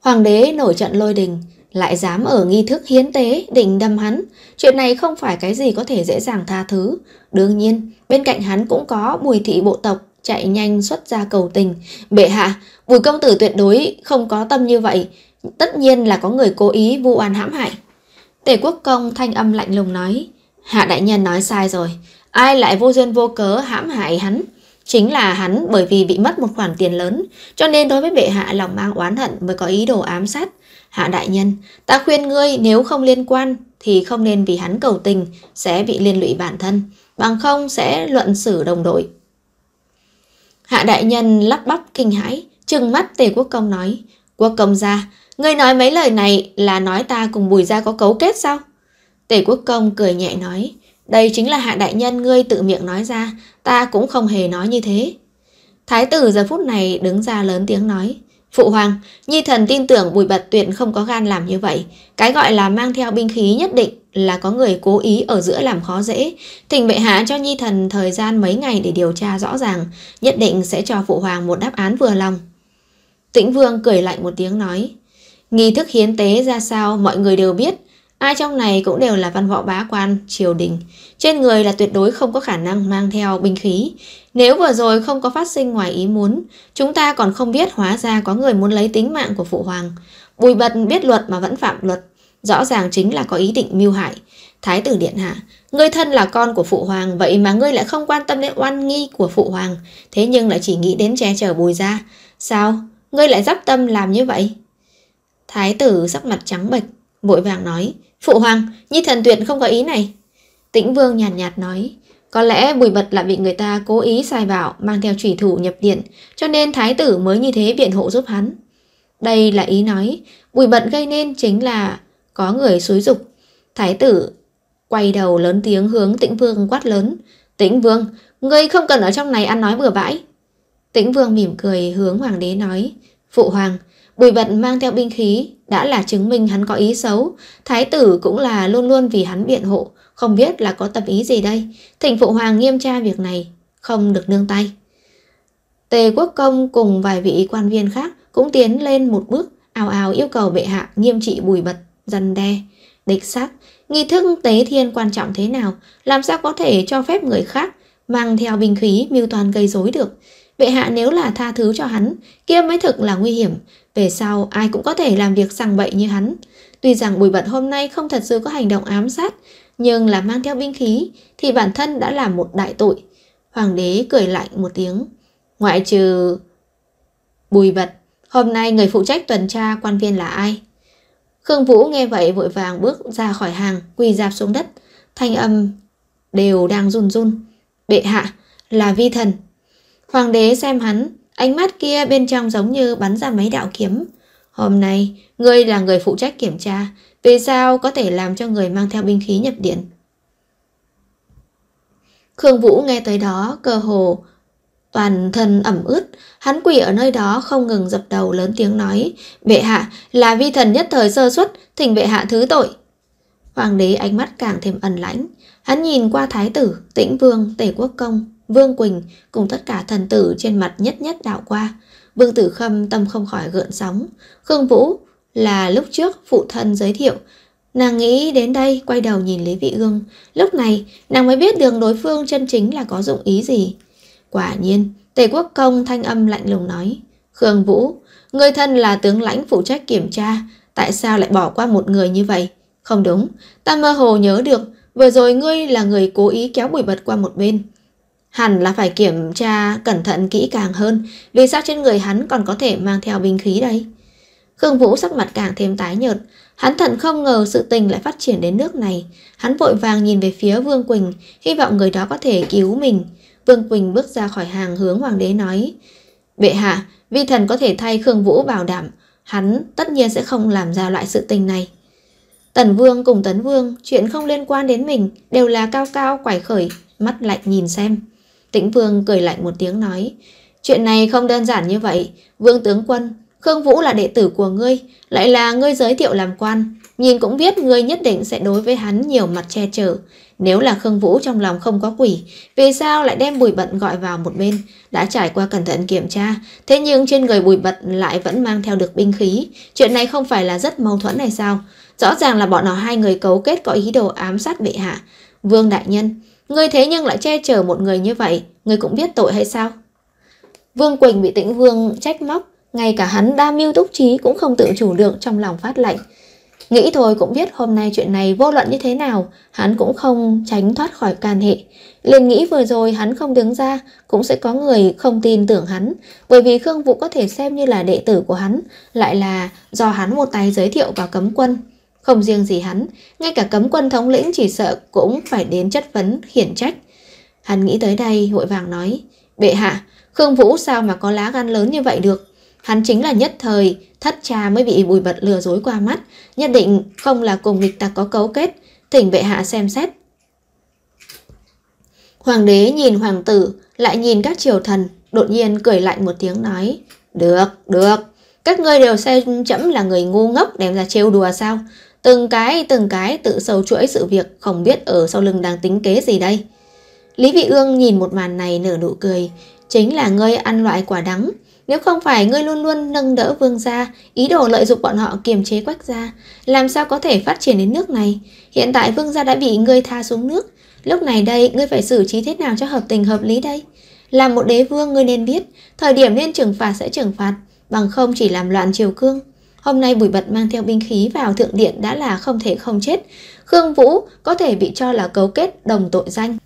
Hoàng đế nổi trận lôi đình, lại dám ở nghi thức hiến tế định đâm hắn. Chuyện này không phải cái gì có thể dễ dàng tha thứ. Đương nhiên, bên cạnh hắn cũng có bùi thị bộ tộc chạy nhanh xuất ra cầu tình. Bệ hạ, bùi công tử tuyệt đối không có tâm như vậy. Tất nhiên là có người cố ý vu oan hãm hại. Tể quốc công thanh âm lạnh lùng nói. Hạ đại nhân nói sai rồi. Ai lại vô duyên vô cớ hãm hại hắn? Chính là hắn bởi vì bị mất một khoản tiền lớn, cho nên đối với bệ hạ lòng mang oán hận mới có ý đồ ám sát. Hạ đại nhân, ta khuyên ngươi nếu không liên quan thì không nên vì hắn cầu tình sẽ bị liên lụy bản thân, bằng không sẽ luận xử đồng đội. Hạ đại nhân lắp bắp kinh hãi, trừng mắt Tề Quốc Công nói, Quốc Công gia, ngươi nói mấy lời này là nói ta cùng Bùi gia có cấu kết sao? Tề Quốc Công cười nhẹ nói, đây chính là hạ đại nhân ngươi tự miệng nói ra, ta cũng không hề nói như thế. Thái tử giờ phút này đứng ra lớn tiếng nói, Phụ hoàng, Nhi thần tin tưởng Bùi Bật Tuyệt không có gan làm như vậy. Cái gọi là mang theo binh khí nhất định là có người cố ý ở giữa làm khó dễ. Thỉnh bệ hạ cho Nhi thần thời gian mấy ngày để điều tra rõ ràng, nhất định sẽ cho phụ hoàng một đáp án vừa lòng. Tĩnh Vương cười lạnh một tiếng nói, nghi thức hiến tế ra sao mọi người đều biết, Ai trong này cũng đều là văn võ bá quan, triều đình. Trên người là tuyệt đối không có khả năng mang theo binh khí. Nếu vừa rồi không có phát sinh ngoài ý muốn, chúng ta còn không biết hóa ra có người muốn lấy tính mạng của phụ hoàng. Bùi bật biết luật mà vẫn phạm luật. Rõ ràng chính là có ý định mưu hại. Thái tử Điện Hạ, ngươi thân là con của phụ hoàng, vậy mà ngươi lại không quan tâm đến oan nghi của phụ hoàng, thế nhưng lại chỉ nghĩ đến che chở bùi ra. Sao? Ngươi lại dắp tâm làm như vậy? Thái tử sắc mặt trắng bệch, vội vàng nói, Phụ hoàng, Nhi Thần Tuyệt không có ý này. Tĩnh Vương nhàn nhạt, nhạt nói, có lẽ bùi bật là bị người ta cố ý sai bảo mang theo trùy thủ nhập điện, cho nên thái tử mới như thế biện hộ giúp hắn. Đây là ý nói, bùi bật gây nên chính là có người xúi dục. Thái tử quay đầu lớn tiếng hướng tĩnh vương quát lớn. Tĩnh vương, ngươi không cần ở trong này ăn nói bừa bãi. Tĩnh vương mỉm cười hướng hoàng đế nói. Phụ hoàng, bùi bật mang theo binh khí, đã là chứng minh hắn có ý xấu. Thái tử cũng là luôn luôn vì hắn biện hộ, không biết là có tâm ý gì đây. Thịnh Phụ Hoàng nghiêm tra việc này, không được nương tay. Tề Quốc Công cùng vài vị quan viên khác cũng tiến lên một bước, ào ào yêu cầu bệ hạ nghiêm trị bùi bật, dân đe, địch sát. Nghi thức tế thiên quan trọng thế nào, làm sao có thể cho phép người khác mang theo binh khí mưu toàn gây rối được. Bệ hạ nếu là tha thứ cho hắn, kia mới thực là nguy hiểm, về sau, ai cũng có thể làm việc sằng bậy như hắn. Tuy rằng Bùi Bật hôm nay không thật sự có hành động ám sát, nhưng là mang theo binh khí thì bản thân đã là một đại tội. Hoàng đế cười lạnh một tiếng. Ngoại trừ... Bùi Bật, hôm nay người phụ trách tuần tra quan viên là ai? Khương Vũ nghe vậy vội vàng bước ra khỏi hàng, quỳ dạp xuống đất. Thanh âm đều đang run run. Bệ hạ, là vi thần. Hoàng đế xem hắn, Ánh mắt kia bên trong giống như bắn ra mấy đạo kiếm. Hôm nay, ngươi là người phụ trách kiểm tra, vì sao có thể làm cho người mang theo binh khí nhập điện? Khương Vũ nghe tới đó, cơ hồ toàn thân ẩm ướt, hắn quỷ ở nơi đó không ngừng dập đầu lớn tiếng nói, "Bệ hạ, là vi thần nhất thời sơ xuất, thỉnh bệ hạ thứ tội." Hoàng đế ánh mắt càng thêm ẩn lãnh, hắn nhìn qua thái tử, Tĩnh Vương, Tể Quốc công, Vương Quỳnh cùng tất cả thần tử trên mặt nhất nhất đạo qua. Vương Tử Khâm tâm không khỏi gợn sóng. Khương Vũ là lúc trước phụ thân giới thiệu. Nàng nghĩ đến đây quay đầu nhìn Lý Vị Ương. Lúc này nàng mới biết đường đối phương chân chính là có dụng ý gì. Quả nhiên, Tề Quốc Công thanh âm lạnh lùng nói. Khương Vũ, người thân là tướng lãnh phụ trách kiểm tra. Tại sao lại bỏ qua một người như vậy? Không đúng, ta mơ hồ nhớ được. Vừa rồi ngươi là người cố ý kéo bùi bật qua một bên. Hẳn là phải kiểm tra cẩn thận kỹ càng hơn Vì sao trên người hắn còn có thể mang theo binh khí đây Khương Vũ sắc mặt càng thêm tái nhợt Hắn thật không ngờ sự tình lại phát triển đến nước này Hắn vội vàng nhìn về phía Vương Quỳnh Hy vọng người đó có thể cứu mình Vương Quỳnh bước ra khỏi hàng hướng hoàng đế nói Bệ hạ, vi thần có thể thay Khương Vũ bảo đảm Hắn tất nhiên sẽ không làm ra loại sự tình này Tần Vương cùng Tấn Vương Chuyện không liên quan đến mình Đều là cao cao quải khởi Mắt lạnh nhìn xem Tĩnh Vương cười lạnh một tiếng nói, chuyện này không đơn giản như vậy, Vương Tướng Quân, Khương Vũ là đệ tử của ngươi, lại là ngươi giới thiệu làm quan, nhìn cũng biết ngươi nhất định sẽ đối với hắn nhiều mặt che chở. Nếu là Khương Vũ trong lòng không có quỷ, vì sao lại đem bùi bận gọi vào một bên? Đã trải qua cẩn thận kiểm tra, thế nhưng trên người bùi bận lại vẫn mang theo được binh khí. Chuyện này không phải là rất mâu thuẫn hay sao? Rõ ràng là bọn họ hai người cấu kết có ý đồ ám sát bệ hạ. Vương Đại Nhân, Ngươi thế nhưng lại che chở một người như vậy, ngươi cũng biết tội hay sao? Vương Quỳnh bị tĩnh vương trách móc, ngay cả hắn đa mưu túc trí cũng không tự chủ được trong lòng phát lạnh. Nghĩ thôi cũng biết hôm nay chuyện này vô luận như thế nào, hắn cũng không tránh thoát khỏi can hệ. Liền nghĩ vừa rồi hắn không đứng ra, cũng sẽ có người không tin tưởng hắn, bởi vì Khương Vũ có thể xem như là đệ tử của hắn, lại là do hắn một tay giới thiệu vào cấm quân. Không riêng gì hắn, ngay cả cấm quân thống lĩnh chỉ sợ cũng phải đến chất vấn, khiển trách. Hắn nghĩ tới đây, hội vàng nói, bệ hạ, Khương Vũ sao mà có lá gan lớn như vậy được? Hắn chính là nhất thời, thất cha mới bị bùi bật lừa dối qua mắt, nhất định không là cùng nghịch tặc có cấu kết, thỉnh bệ hạ xem xét. Hoàng đế nhìn hoàng tử, lại nhìn các triều thần, đột nhiên cười lạnh một tiếng nói, được, được, các ngươi đều xem chấm là người ngu ngốc đem ra trêu đùa sao? Từng cái, từng cái tự sâu chuỗi sự việc không biết ở sau lưng đang tính kế gì đây. Lý Vị Ương nhìn một màn này nở nụ cười. Chính là ngươi ăn loại quả đắng. Nếu không phải ngươi luôn luôn nâng đỡ vương gia, ý đồ lợi dụng bọn họ kiềm chế quách gia, làm sao có thể phát triển đến nước này? Hiện tại vương gia đã bị ngươi tha xuống nước. Lúc này đây, ngươi phải xử trí thế nào cho hợp tình hợp lý đây? làm một đế vương ngươi nên biết, thời điểm nên trừng phạt sẽ trừng phạt, bằng không chỉ làm loạn triều cương. Hôm nay Bùi Bật mang theo binh khí vào thượng điện đã là không thể không chết. Khương Vũ có thể bị cho là cấu kết đồng tội danh.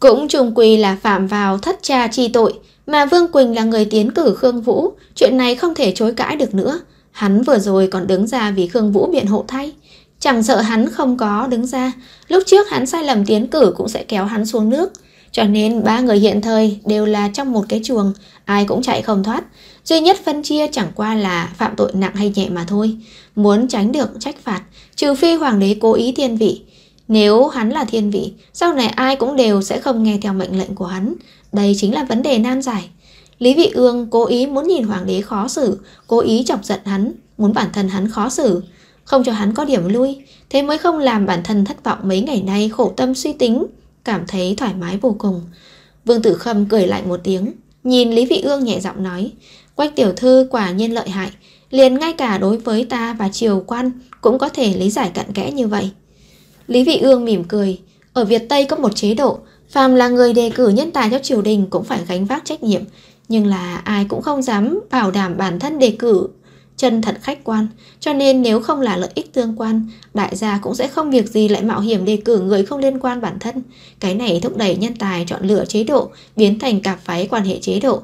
Cũng trùng quy là phạm vào thất cha chi tội, mà Vương Quỳnh là người tiến cử Khương Vũ, chuyện này không thể chối cãi được nữa. Hắn vừa rồi còn đứng ra vì Khương Vũ biện hộ thay. Chẳng sợ hắn không có đứng ra, lúc trước hắn sai lầm tiến cử cũng sẽ kéo hắn xuống nước. Cho nên ba người hiện thời đều là trong một cái chuồng, ai cũng chạy không thoát. Duy nhất phân chia chẳng qua là phạm tội nặng hay nhẹ mà thôi. Muốn tránh được trách phạt, trừ phi hoàng đế cố ý thiên vị. Nếu hắn là thiên vị, sau này ai cũng đều sẽ không nghe theo mệnh lệnh của hắn. Đây chính là vấn đề nan giải. Lý Vị Ương cố ý muốn nhìn hoàng đế khó xử, cố ý chọc giận hắn, muốn bản thân hắn khó xử, không cho hắn có điểm lui, thế mới không làm bản thân thất vọng mấy ngày nay khổ tâm suy tính, cảm thấy thoải mái vô cùng. Vương Tử Khâm cười lạnh một tiếng, nhìn Lý Vị Ương nhẹ giọng nói, Quách tiểu thư quả nhiên lợi hại, liền ngay cả đối với ta và triều quan cũng có thể lý giải cặn kẽ như vậy. Lý Vị Ương mỉm cười, ở Việt Tây có một chế độ, phàm là người đề cử nhân tài cho triều đình cũng phải gánh vác trách nhiệm, nhưng là ai cũng không dám bảo đảm bản thân đề cử chân thật khách quan, cho nên nếu không là lợi ích tương quan, đại gia cũng sẽ không việc gì lại mạo hiểm đề cử người không liên quan bản thân. Cái này thúc đẩy nhân tài chọn lựa chế độ, biến thành cặp váy quan hệ chế độ,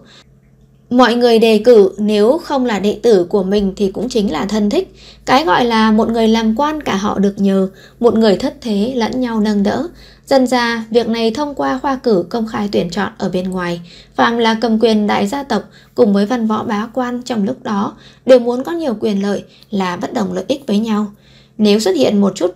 Mọi người đề cử nếu không là đệ tử của mình thì cũng chính là thân thích. Cái gọi là một người làm quan cả họ được nhờ, một người thất thế lẫn nhau nâng đỡ. Dần ra, việc này thông qua khoa cử công khai tuyển chọn ở bên ngoài, phạm là cầm quyền đại gia tộc cùng với văn võ bá quan trong lúc đó đều muốn có nhiều quyền lợi là bất đồng lợi ích với nhau. Nếu xuất hiện một chút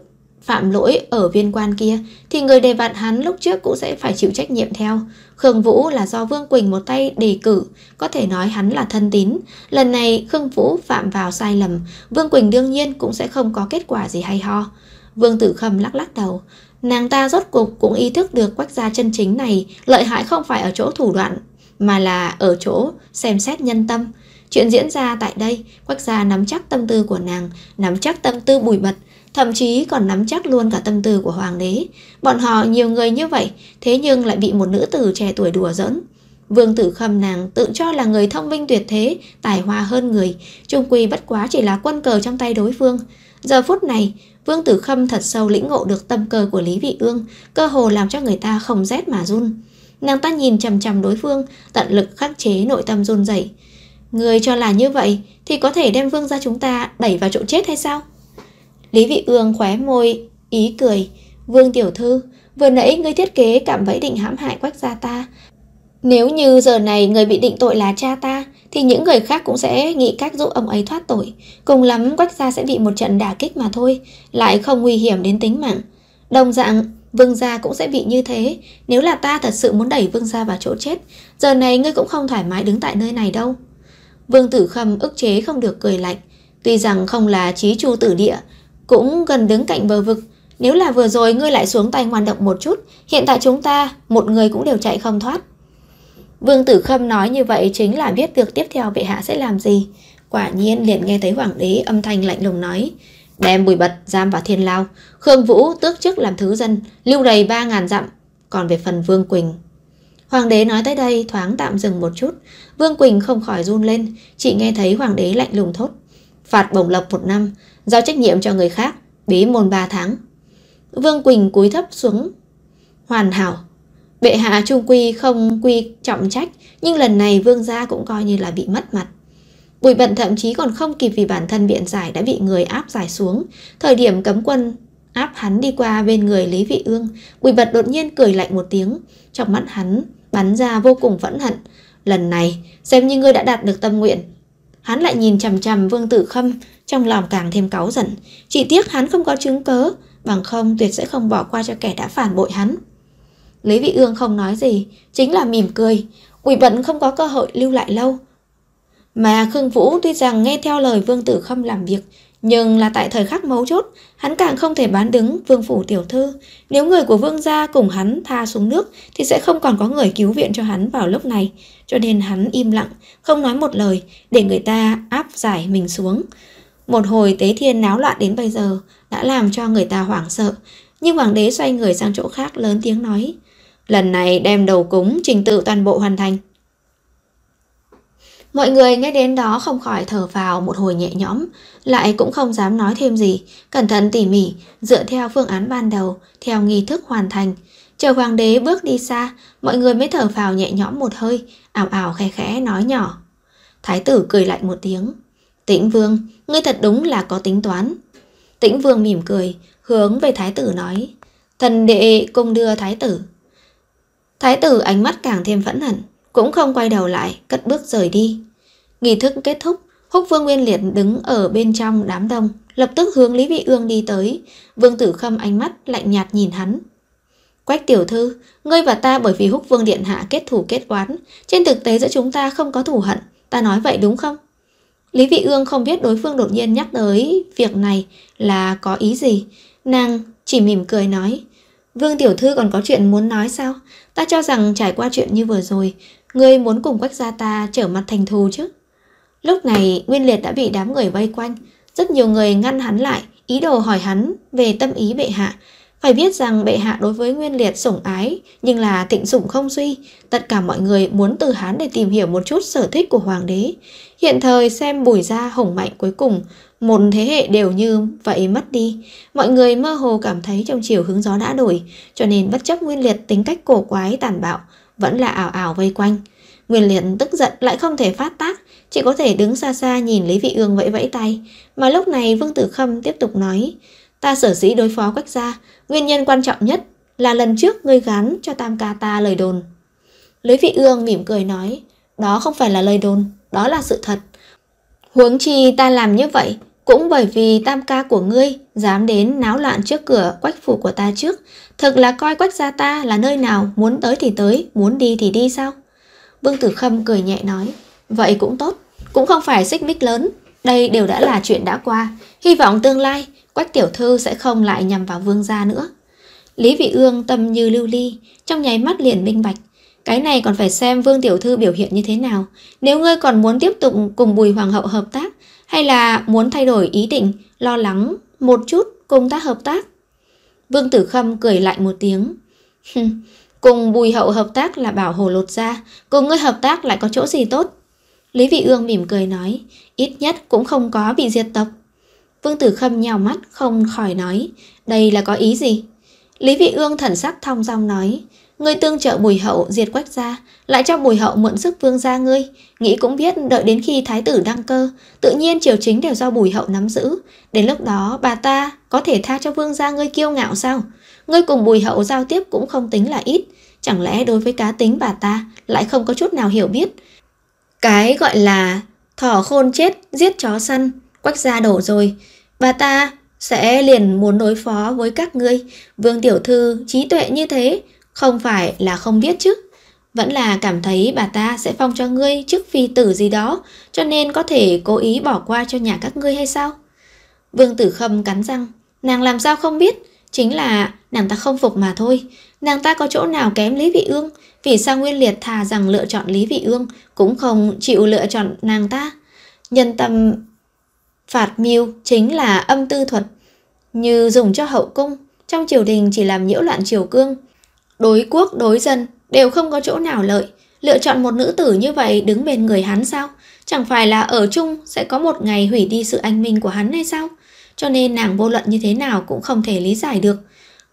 phạm lỗi ở viên quan kia thì người đề vạn hắn lúc trước cũng sẽ phải chịu trách nhiệm theo. Khương Vũ là do Vương Quỳnh một tay đề cử, có thể nói hắn là thân tín. Lần này Khương Vũ phạm vào sai lầm, Vương Quỳnh đương nhiên cũng sẽ không có kết quả gì hay ho. Vương Tử Khâm lắc lắc đầu, nàng ta rốt cục cũng ý thức được quách gia chân chính này lợi hại không phải ở chỗ thủ đoạn, mà là ở chỗ xem xét nhân tâm. Chuyện diễn ra tại đây, Quách gia nắm chắc tâm tư của nàng, nắm chắc tâm tư bùi bật, thậm chí còn nắm chắc luôn cả tâm tư của hoàng đế. Bọn họ nhiều người như vậy, thế nhưng lại bị một nữ tử trẻ tuổi đùa giỡn. Vương tử khâm nàng tự cho là người thông minh tuyệt thế, tài hoa hơn người, trung quy bất quá chỉ là quân cờ trong tay đối phương. Giờ phút này, Vương Tử Khâm thật sâu lĩnh ngộ được tâm cơ của Lý Vị Ương, cơ hồ làm cho người ta không rét mà run. Nàng ta nhìn chằm chằm đối phương, tận lực khắc chế nội tâm run rẩy. Người cho là như vậy thì có thể đem vương gia chúng ta đẩy vào chỗ chết hay sao? Lý Vị Ương khóe môi, ý cười. Vương Tiểu Thư, vừa nãy ngươi thiết kế cảm vẫy định hãm hại quách gia ta. Nếu như giờ này người bị định tội là cha ta, thì những người khác cũng sẽ nghĩ cách giúp ông ấy thoát tội. Cùng lắm quách gia sẽ bị một trận đả kích mà thôi, lại không nguy hiểm đến tính mạng. Đồng dạng, vương gia cũng sẽ bị như thế. Nếu là ta thật sự muốn đẩy vương gia vào chỗ chết, giờ này ngươi cũng không thoải mái đứng tại nơi này đâu. Vương tử khâm ức chế không được cười lạnh. Tuy rằng không là trí chu tử địa, cũng gần đứng cạnh bờ vực. Nếu là vừa rồi ngươi lại xuống tay ngoan động một chút, hiện tại chúng ta, một người cũng đều chạy không thoát. Vương Tử Khâm nói như vậy chính là biết được tiếp theo bệ hạ sẽ làm gì. Quả nhiên liền nghe thấy hoàng đế âm thanh lạnh lùng nói. Đem bùi bật, giam vào thiên lao. Khương Vũ tước chức làm thứ dân, lưu đầy 3.000 dặm. Còn về phần Vương Quỳnh... Hoàng đế nói tới đây thoáng tạm dừng một chút. Vương Quỳnh không khỏi run lên, chỉ nghe thấy hoàng đế lạnh lùng thốt. Phạt bổng lộc một năm, giao trách nhiệm cho người khác, bế môn 3 tháng. Vương Quỳnh cúi thấp xuống hoàn hảo. Bệ hạ trung quy không quy trọng trách, nhưng lần này vương gia cũng coi như là bị mất mặt. Bùi bận thậm chí còn không kịp vì bản thân biện giải đã bị người áp giải xuống. Thời điểm cấm quân áp hắn đi qua bên người Lý Vị Ương, bùi bận đột nhiên cười lạnh một tiếng, trong mắt hắn bắn ra vô cùng phẫn hận. Lần này, xem như ngươi đã đạt được tâm nguyện. Hắn lại nhìn chằm chằm vương tử khâm, trong lòng càng thêm cáu giận. Chỉ tiếc hắn không có chứng cớ, bằng không tuyệt sẽ không bỏ qua cho kẻ đã phản bội hắn. Lý Vị Ương không nói gì, chính là mỉm cười, quỷ bận không có cơ hội lưu lại lâu. Mà Khương Vũ tuy rằng nghe theo lời Vương Tử không làm việc, nhưng là tại thời khắc mấu chốt, hắn càng không thể bán đứng Vương Phủ Tiểu Thư. Nếu người của Vương gia cùng hắn tha xuống nước thì sẽ không còn có người cứu viện cho hắn vào lúc này. Cho nên hắn im lặng, không nói một lời để người ta áp giải mình xuống. Một hồi tế thiên náo loạn đến bây giờ đã làm cho người ta hoảng sợ. Nhưng hoàng đế xoay người sang chỗ khác lớn tiếng nói. Lần này đem đầu cúng trình tự toàn bộ hoàn thành. Mọi người nghe đến đó không khỏi thở vào một hồi nhẹ nhõm, lại cũng không dám nói thêm gì, cẩn thận tỉ mỉ, dựa theo phương án ban đầu, theo nghi thức hoàn thành. Chờ hoàng đế bước đi xa, mọi người mới thở vào nhẹ nhõm một hơi, ảo ảo khẽ khẽ nói nhỏ. Thái tử cười lạnh một tiếng, Tĩnh vương, ngươi thật đúng là có tính toán. Tĩnh vương mỉm cười, hướng về thái tử nói. Thần đệ cùng đưa thái tử. Thái tử ánh mắt càng thêm phẫn hận, cũng không quay đầu lại, cất bước rời đi. Nghi thức kết thúc, Húc Vương Nguyên Liệt đứng ở bên trong đám đông, lập tức hướng Lý Vị Ương đi tới. Vương Tử Khâm ánh mắt lạnh nhạt nhìn hắn. Quách tiểu thư, ngươi và ta bởi vì Húc Vương Điện Hạ kết thù kết oán, trên thực tế giữa chúng ta không có thù hận, ta nói vậy đúng không? Lý Vị Ương không biết đối phương đột nhiên nhắc tới việc này là có ý gì. Nàng chỉ mỉm cười nói. Vương Tiểu Thư còn có chuyện muốn nói sao? Ta cho rằng trải qua chuyện như vừa rồi, ngươi muốn cùng quách gia ta trở mặt thành thù chứ. Lúc này Nguyên Liệt đã bị đám người vây quanh. Rất nhiều người ngăn hắn lại, ý đồ hỏi hắn về tâm ý bệ hạ. Phải biết rằng bệ hạ đối với Nguyên Liệt sủng ái, nhưng là thịnh sủng không suy, tất cả mọi người muốn từ Hán để tìm hiểu một chút sở thích của hoàng đế. Hiện thời xem Bùi Gia hùng Mạnh cuối cùng, một thế hệ đều như vậy mất đi. Mọi người mơ hồ cảm thấy trong chiều hướng gió đã đổi, cho nên bất chấp Nguyên Liệt tính cách cổ quái tàn bạo, vẫn là ảo ảo vây quanh. Nguyên Liệt tức giận lại không thể phát tác, chỉ có thể đứng xa xa nhìn Lý Vị Ương vẫy vẫy tay. Mà lúc này Vương Tử Khâm tiếp tục nói, Ta sở dĩ đối phó quách gia, nguyên nhân quan trọng nhất là lần trước ngươi gán cho tam ca ta lời đồn. Lưới vị ương mỉm cười nói, đó không phải là lời đồn, đó là sự thật. Huống chi ta làm như vậy cũng bởi vì tam ca của ngươi dám đến náo loạn trước cửa quách phủ của ta trước, thực là coi quách gia ta là nơi nào muốn tới thì tới, muốn đi thì đi sao? Vương Tử Khâm cười nhẹ nói, vậy cũng tốt, cũng không phải xích mích lớn, đây đều đã là chuyện đã qua, hy vọng tương lai Quách tiểu thư sẽ không lại nhằm vào vương gia nữa. Lý Vị Ương tâm như lưu ly, trong nháy mắt liền minh bạch. Cái này còn phải xem vương tiểu thư biểu hiện như thế nào. Nếu ngươi còn muốn tiếp tục cùng bùi hoàng hậu hợp tác, hay là muốn thay đổi ý định, lo lắng một chút cùng ta hợp tác. Vương Tử Khâm cười lại một tiếng. cùng bùi hậu hợp tác là bảo hồ lột ra, cùng ngươi hợp tác lại có chỗ gì tốt. Lý Vị Ương mỉm cười nói, ít nhất cũng không có bị diệt tộc. Vương Tử Khâm nhào mắt không khỏi nói Đây là có ý gì Lý Vị Ương thần sắc thong dong nói Ngươi tương trợ bùi hậu diệt quách gia Lại cho bùi hậu mượn sức vương gia ngươi Nghĩ cũng biết đợi đến khi thái tử đăng cơ Tự nhiên triều chính đều do bùi hậu nắm giữ Đến lúc đó bà ta Có thể tha cho vương gia ngươi kiêu ngạo sao Ngươi cùng bùi hậu giao tiếp cũng không tính là ít Chẳng lẽ đối với cá tính bà ta Lại không có chút nào hiểu biết Cái gọi là Thỏ khôn chết giết chó săn Quách gia đổ rồi, và ta sẽ liền muốn đối phó với các ngươi. Vương tiểu thư trí tuệ như thế, không phải là không biết chứ. Vẫn là cảm thấy bà ta sẽ phong cho ngươi chức phi tử gì đó, cho nên có thể cố ý bỏ qua cho nhà các ngươi hay sao? Vương tử khâm cắn răng, nàng làm sao không biết, chính là nàng ta không phục mà thôi. Nàng ta có chỗ nào kém Lý Vị Ương, vì sao Nguyên Liệt thà rằng lựa chọn Lý Vị Ương cũng không chịu lựa chọn nàng ta. Nhân tâm Phạt mưu chính là âm tư thuật, như dùng cho hậu cung, trong triều đình chỉ làm nhiễu loạn triều cương. Đối quốc, đối dân đều không có chỗ nào lợi, lựa chọn một nữ tử như vậy đứng bên người hắn sao? Chẳng phải là ở chung sẽ có một ngày hủy đi sự anh minh của hắn hay sao? Cho nên nàng vô luận như thế nào cũng không thể lý giải được.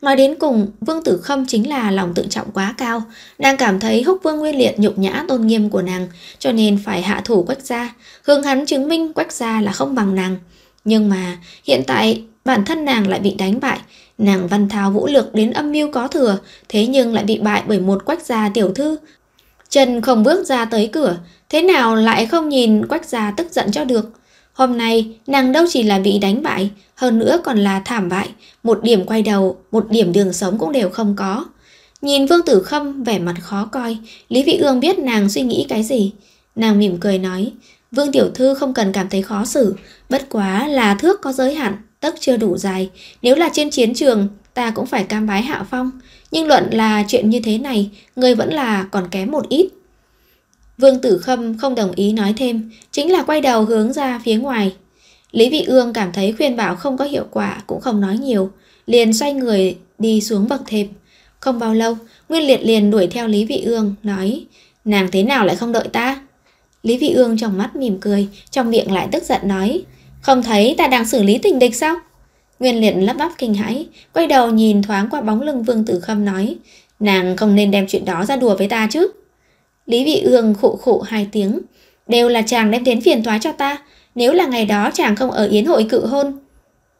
Nói đến cùng, Vương Tử Khâm chính là lòng tự trọng quá cao, nàng cảm thấy húc vương nguyên liệt nhục nhã tôn nghiêm của nàng, cho nên phải hạ thủ quách gia, hướng hắn chứng minh quách gia là không bằng nàng. Nhưng mà hiện tại bản thân nàng lại bị đánh bại, nàng văn thao vũ lược đến âm mưu có thừa, thế nhưng lại bị bại bởi một quách gia tiểu thư. Trần không bước ra tới cửa, thế nào lại không nhìn quách gia tức giận cho được. Hôm nay, nàng đâu chỉ là bị đánh bại, hơn nữa còn là thảm bại, một điểm quay đầu, một điểm đường sống cũng đều không có. Nhìn Vương Tử Khâm vẻ mặt khó coi, Lý Vị Ương biết nàng suy nghĩ cái gì. Nàng mỉm cười nói, Vương Tiểu Thư không cần cảm thấy khó xử, bất quá là thước có giới hạn, tấc chưa đủ dài. Nếu là trên chiến trường, ta cũng phải cam bái hạ phong. Nhưng luận là chuyện như thế này, người vẫn là còn kém một ít. Vương Tử Khâm không đồng ý nói thêm, chính là quay đầu hướng ra phía ngoài. Lý Vị Ương cảm thấy khuyên bảo không có hiệu quả cũng không nói nhiều, liền xoay người đi xuống bậc thềm. Không bao lâu, Nguyên Liệt liền đuổi theo Lý Vị Ương, nói Nàng thế nào lại không đợi ta? Lý Vị Ương trong mắt mỉm cười, trong miệng lại tức giận nói Không thấy ta đang xử lý tình địch sao? Nguyên Liệt lắp bắp kinh hãi, quay đầu nhìn thoáng qua bóng lưng Vương Tử Khâm nói Nàng không nên đem chuyện đó ra đùa với ta chứ? Lý Vị Ương khụ khụ hai tiếng. Đều là chàng đem đến phiền toái cho ta, nếu là ngày đó chàng không ở yến hội cự hôn.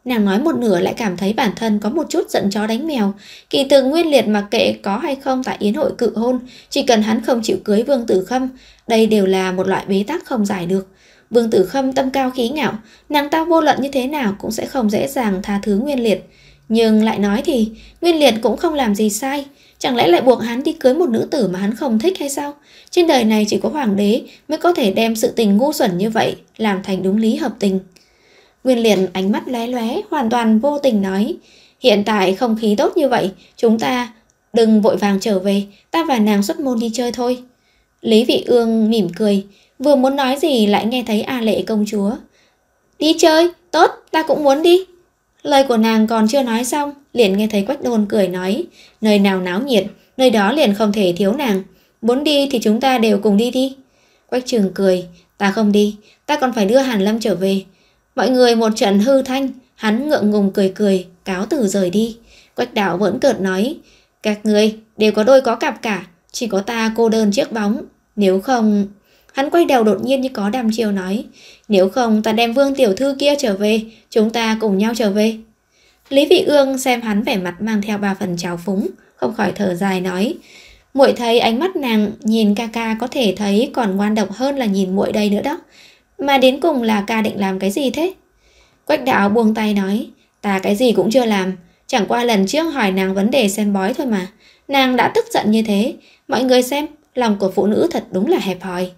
Nàng nói một nửa lại cảm thấy bản thân có một chút giận chó đánh mèo. Kỳ tường nguyên liệt mặc kệ có hay không tại yến hội cự hôn, chỉ cần hắn không chịu cưới Vương Tử Khâm, đây đều là một loại bế tắc không giải được. Vương Tử Khâm tâm cao khí ngạo, nàng ta vô luận như thế nào cũng sẽ không dễ dàng tha thứ nguyên liệt. Nhưng lại nói thì, nguyên liệt cũng không làm gì sai, Chẳng lẽ lại buộc hắn đi cưới một nữ tử mà hắn không thích hay sao? Trên đời này chỉ có hoàng đế mới có thể đem sự tình ngu xuẩn như vậy làm thành đúng lý hợp tình. Nguyên liền ánh mắt lé lé hoàn toàn vô tình nói. Hiện tại không khí tốt như vậy, chúng ta đừng vội vàng trở về, ta và nàng xuất môn đi chơi thôi. Lý Vị Ương mỉm cười, vừa muốn nói gì lại nghe thấy A Lệ công chúa. Đi chơi, tốt, ta cũng muốn đi. Lời của nàng còn chưa nói xong, liền nghe thấy Quách Đôn cười nói, nơi nào náo nhiệt, nơi đó liền không thể thiếu nàng. Muốn đi thì chúng ta đều cùng đi đi. Quách Trường cười, ta không đi, ta còn phải đưa Hàn Lâm trở về. Mọi người một trận hư thanh, hắn ngượng ngùng cười cười, cáo từ rời đi. Quách Đạo vẫn cợt nói, các người đều có đôi có cặp cả, chỉ có ta cô đơn chiếc bóng, nếu không... Hắn quay đầu đột nhiên như có đàm chiều nói Nếu không ta đem vương tiểu thư kia trở về Chúng ta cùng nhau trở về Lý Vị Ương xem hắn vẻ mặt mang theo ba phần trào phúng Không khỏi thở dài nói muội thấy ánh mắt nàng nhìn ca ca có thể thấy còn ngoan độc hơn là nhìn muội đây nữa đó Mà đến cùng là ca định làm cái gì thế Quách đạo buông tay nói Ta cái gì cũng chưa làm Chẳng qua lần trước hỏi nàng vấn đề xem bói thôi mà Nàng đã tức giận như thế Mọi người xem Lòng của phụ nữ thật đúng là hẹp hòi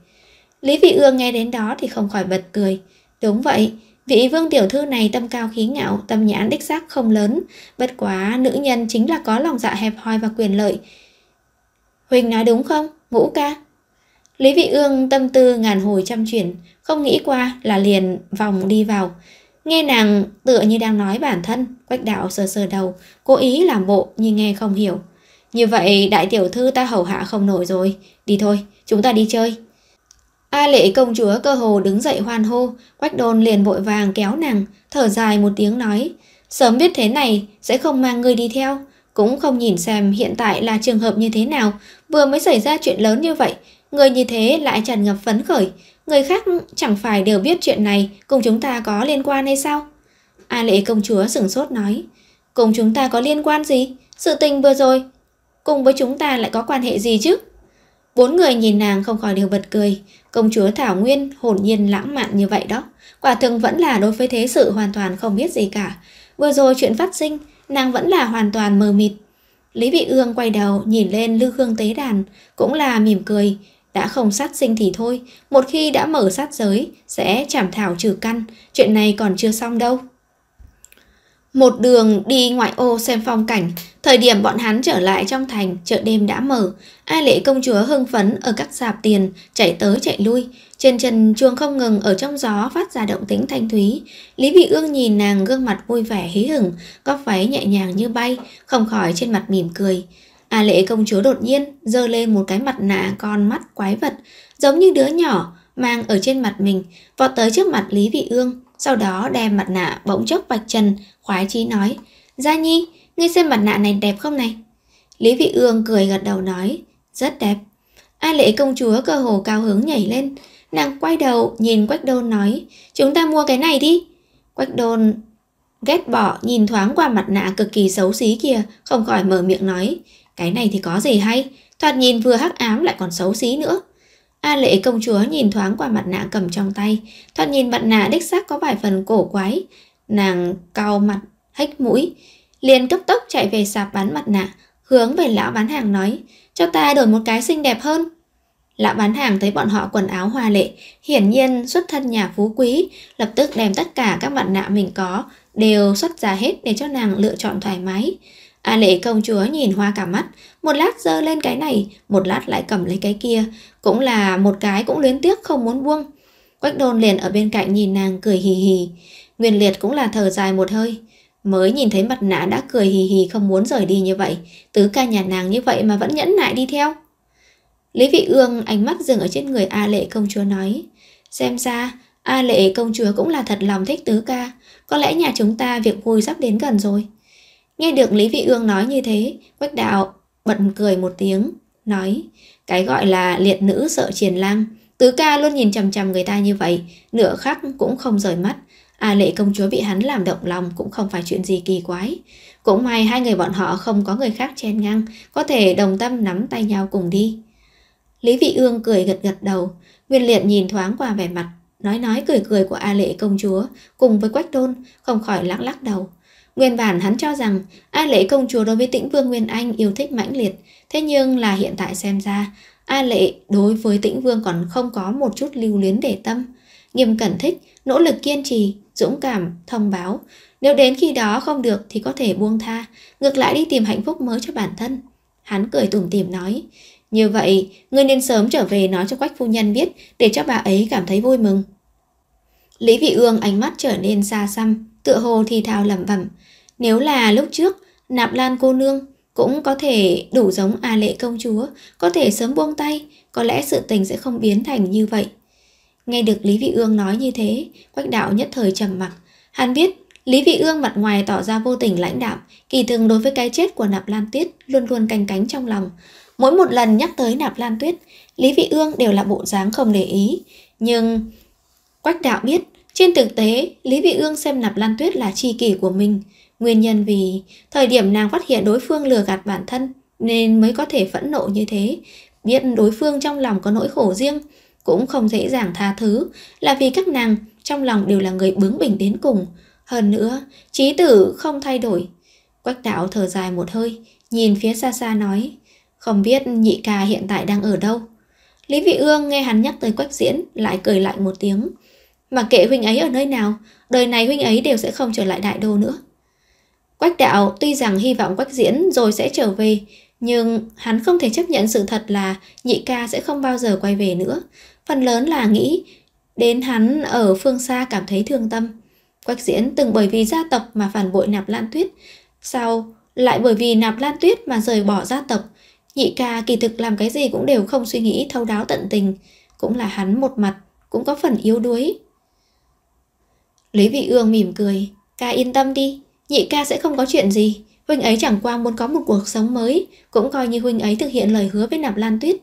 Lý Vị Ương nghe đến đó thì không khỏi bật cười. Đúng vậy, vị vương tiểu thư này tâm cao khí ngạo, tâm nhãn đích xác không lớn. Bất quá, nữ nhân chính là có lòng dạ hẹp hòi và quyền lợi. Huỳnh nói đúng không, ngũ ca? Lý Vị Ương tâm tư ngàn hồi trăm chuyển, không nghĩ qua là liền vòng đi vào. Nghe nàng tựa như đang nói bản thân, quách đạo sờ sờ đầu, cố ý làm bộ nhưng nghe không hiểu. Như vậy đại tiểu thư ta hầu hạ không nổi rồi, đi thôi, chúng ta đi chơi. A lệ công chúa cơ hồ đứng dậy hoan hô, quách đôn liền vội vàng kéo nàng, thở dài một tiếng nói, sớm biết thế này sẽ không mang người đi theo, cũng không nhìn xem hiện tại là trường hợp như thế nào, vừa mới xảy ra chuyện lớn như vậy, người như thế lại tràn ngập phấn khởi, người khác chẳng phải đều biết chuyện này cùng chúng ta có liên quan hay sao? A lệ công chúa sửng sốt nói, cùng chúng ta có liên quan gì? Sự tình vừa rồi, cùng với chúng ta lại có quan hệ gì chứ? Bốn người nhìn nàng không khỏi đều bật cười. Công chúa Thảo Nguyên hồn nhiên lãng mạn như vậy đó. Quả thực vẫn là đối với thế sự hoàn toàn không biết gì cả. Vừa rồi chuyện phát sinh, nàng vẫn là hoàn toàn mờ mịt. Lý Vị Ương quay đầu nhìn lên Lư Hương Tế Đàn, cũng là mỉm cười. Đã không sát sinh thì thôi, một khi đã mở sát giới, sẽ chảm thảo trừ căn, chuyện này còn chưa xong đâu. Một đường đi ngoại ô xem phong cảnh, Thời điểm bọn hắn trở lại trong thành, chợ đêm đã mở. Ai lệ công chúa hưng phấn ở các sạp tiền, chạy tới chạy lui. Trên trần chuông không ngừng ở trong gió phát ra động tính thanh thúy. Lý Vị Ương nhìn nàng gương mặt vui vẻ hí hửng, góc váy nhẹ nhàng như bay, không khỏi trên mặt mỉm cười. A lệ công chúa đột nhiên giơ lên một cái mặt nạ con mắt quái vật, giống như đứa nhỏ mang ở trên mặt mình, vọt tới trước mặt Lý Vị Ương, sau đó đem mặt nạ bỗng chốc bạch trần, khoái chí nói: "Gia Nhi, Ngươi xem mặt nạ này đẹp không này? Lý Vị Ương cười gật đầu nói, rất đẹp. A lệ công chúa cơ hồ cao hứng nhảy lên, nàng quay đầu nhìn Quách Đôn nói, chúng ta mua cái này đi. Quách Đôn ghét bỏ nhìn thoáng qua mặt nạ cực kỳ xấu xí kia, không khỏi mở miệng nói, cái này thì có gì hay, thoạt nhìn vừa hắc ám lại còn xấu xí nữa. A lệ công chúa nhìn thoáng qua mặt nạ cầm trong tay, thoạt nhìn mặt nạ đích xác có vài phần cổ quái, nàng cau mặt, hách mũi, liền cấp tốc chạy về sạp bán mặt nạ, hướng về lão bán hàng nói, cho ta đổi một cái xinh đẹp hơn. Lão bán hàng thấy bọn họ quần áo hoa lệ, hiển nhiên xuất thân nhà phú quý, lập tức đem tất cả các mặt nạ mình có, đều xuất ra hết để cho nàng lựa chọn thoải mái. A lệ công chúa nhìn hoa cả mắt, một lát giơ lên cái này, một lát lại cầm lấy cái kia, cũng là một cái cũng luyến tiếc không muốn buông. Quách đôn liền ở bên cạnh nhìn nàng cười hì hì, nguyên liệt cũng là thở dài một hơi. Mới nhìn thấy mặt nạ đã cười hì hì không muốn rời đi như vậy, tứ ca nhà nàng như vậy mà vẫn nhẫn nại đi theo. Lý vị ương ánh mắt dừng ở trên người A lệ công chúa nói, xem ra A lệ công chúa cũng là thật lòng thích tứ ca, có lẽ nhà chúng ta việc vui sắp đến gần rồi. Nghe được Lý vị ương nói như thế, quách đạo bật cười một tiếng, nói, cái gọi là liệt nữ sợ triền lang, tứ ca luôn nhìn chằm chằm người ta như vậy, nửa khắc cũng không rời mắt A à, lệ công chúa bị hắn làm động lòng cũng không phải chuyện gì kỳ quái. Cũng may hai người bọn họ không có người khác chen ngang, có thể đồng tâm nắm tay nhau cùng đi. Lý Vị Ương cười gật gật đầu, Nguyên Liệt nhìn thoáng qua vẻ mặt, nói nói cười cười của A Lệ công chúa cùng với Quách Tôn, không khỏi lắc lắc đầu. Nguyên bản hắn cho rằng A Lệ công chúa đối với Tĩnh Vương Nguyên Anh yêu thích mãnh liệt, thế nhưng là hiện tại xem ra, A Lệ đối với Tĩnh Vương còn không có một chút lưu luyến để tâm. Nghiêm cẩn thích, nỗ lực kiên trì, dũng cảm, thông báo. Nếu đến khi đó không được thì có thể buông tha, ngược lại đi tìm hạnh phúc mới cho bản thân. Hắn cười tủm tỉm nói, như vậy, ngươi nên sớm trở về nói cho quách phu nhân biết để cho bà ấy cảm thấy vui mừng. Lý Vị Ương ánh mắt trở nên xa xăm, tựa hồ thì thào lẩm bẩm. Nếu là lúc trước, nạp lan cô nương cũng có thể đủ giống A Lệ công chúa, có thể sớm buông tay, có lẽ sự tình sẽ không biến thành như vậy. Nghe được Lý Vị Ương nói như thế, Quách Đạo nhất thời trầm mặc. Hắn biết, Lý Vị Ương mặt ngoài tỏ ra vô tình lãnh đạm, kỳ thường đối với cái chết của Nạp Lan Tuyết luôn luôn canh cánh trong lòng. Mỗi một lần nhắc tới Nạp Lan Tuyết, Lý Vị Ương đều là bộ dáng không để ý. Nhưng Quách Đạo biết, trên thực tế, Lý Vị Ương xem Nạp Lan Tuyết là tri kỷ của mình. Nguyên nhân vì thời điểm nàng phát hiện đối phương lừa gạt bản thân nên mới có thể phẫn nộ như thế, biết đối phương trong lòng có nỗi khổ riêng cũng không dễ dàng tha thứ là vì các nàng trong lòng đều là người bướng bỉnh đến cùng. Hơn nữa, trí tử không thay đổi. Quách đạo thở dài một hơi, nhìn phía xa xa nói, không biết nhị ca hiện tại đang ở đâu. Lý Vị Ương nghe hắn nhắc tới quách diễn, lại cười lạnh một tiếng. Mà kệ huynh ấy ở nơi nào, đời này huynh ấy đều sẽ không trở lại đại đô nữa. Quách đạo tuy rằng hy vọng quách diễn rồi sẽ trở về, nhưng hắn không thể chấp nhận sự thật là nhị ca sẽ không bao giờ quay về nữa phần lớn là nghĩ đến hắn ở phương xa cảm thấy thương tâm. Quách diễn từng bởi vì gia tộc mà phản bội nạp lan tuyết, sau lại bởi vì nạp lan tuyết mà rời bỏ gia tộc. Nhị ca kỳ thực làm cái gì cũng đều không suy nghĩ thấu đáo tận tình, cũng là hắn một mặt, cũng có phần yếu đuối. Lý vị ương mỉm cười, ca yên tâm đi, nhị ca sẽ không có chuyện gì. Huynh ấy chẳng qua muốn có một cuộc sống mới, cũng coi như huynh ấy thực hiện lời hứa với nạp lan tuyết.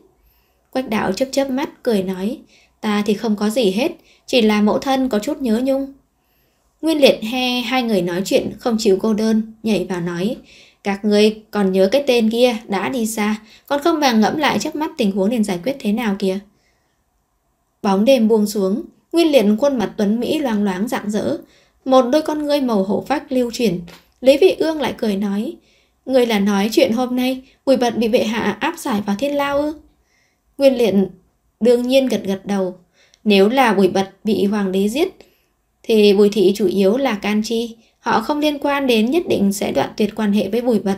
Quách đạo chớp chớp mắt cười nói Ta thì không có gì hết Chỉ là mẫu thân có chút nhớ nhung Nguyên liệt he hai người nói chuyện Không chịu cô đơn Nhảy vào nói Các người còn nhớ cái tên kia đã đi xa Còn không bằng ngẫm lại trước mắt tình huống nên giải quyết thế nào kìa Bóng đêm buông xuống Nguyên liệt khuôn mặt tuấn Mỹ loang loáng rạng rỡ Một đôi con ngươi màu hổ phách lưu chuyển Lý vị ương lại cười nói Người là nói chuyện hôm nay Bùi bận bị bệ hạ áp giải vào thiên lao ư Nguyên liện đương nhiên gật gật đầu. Nếu là Bùi Bật bị hoàng đế giết, thì Bùi Thị chủ yếu là can chi. Họ không liên quan đến nhất định sẽ đoạn tuyệt quan hệ với Bùi Bật.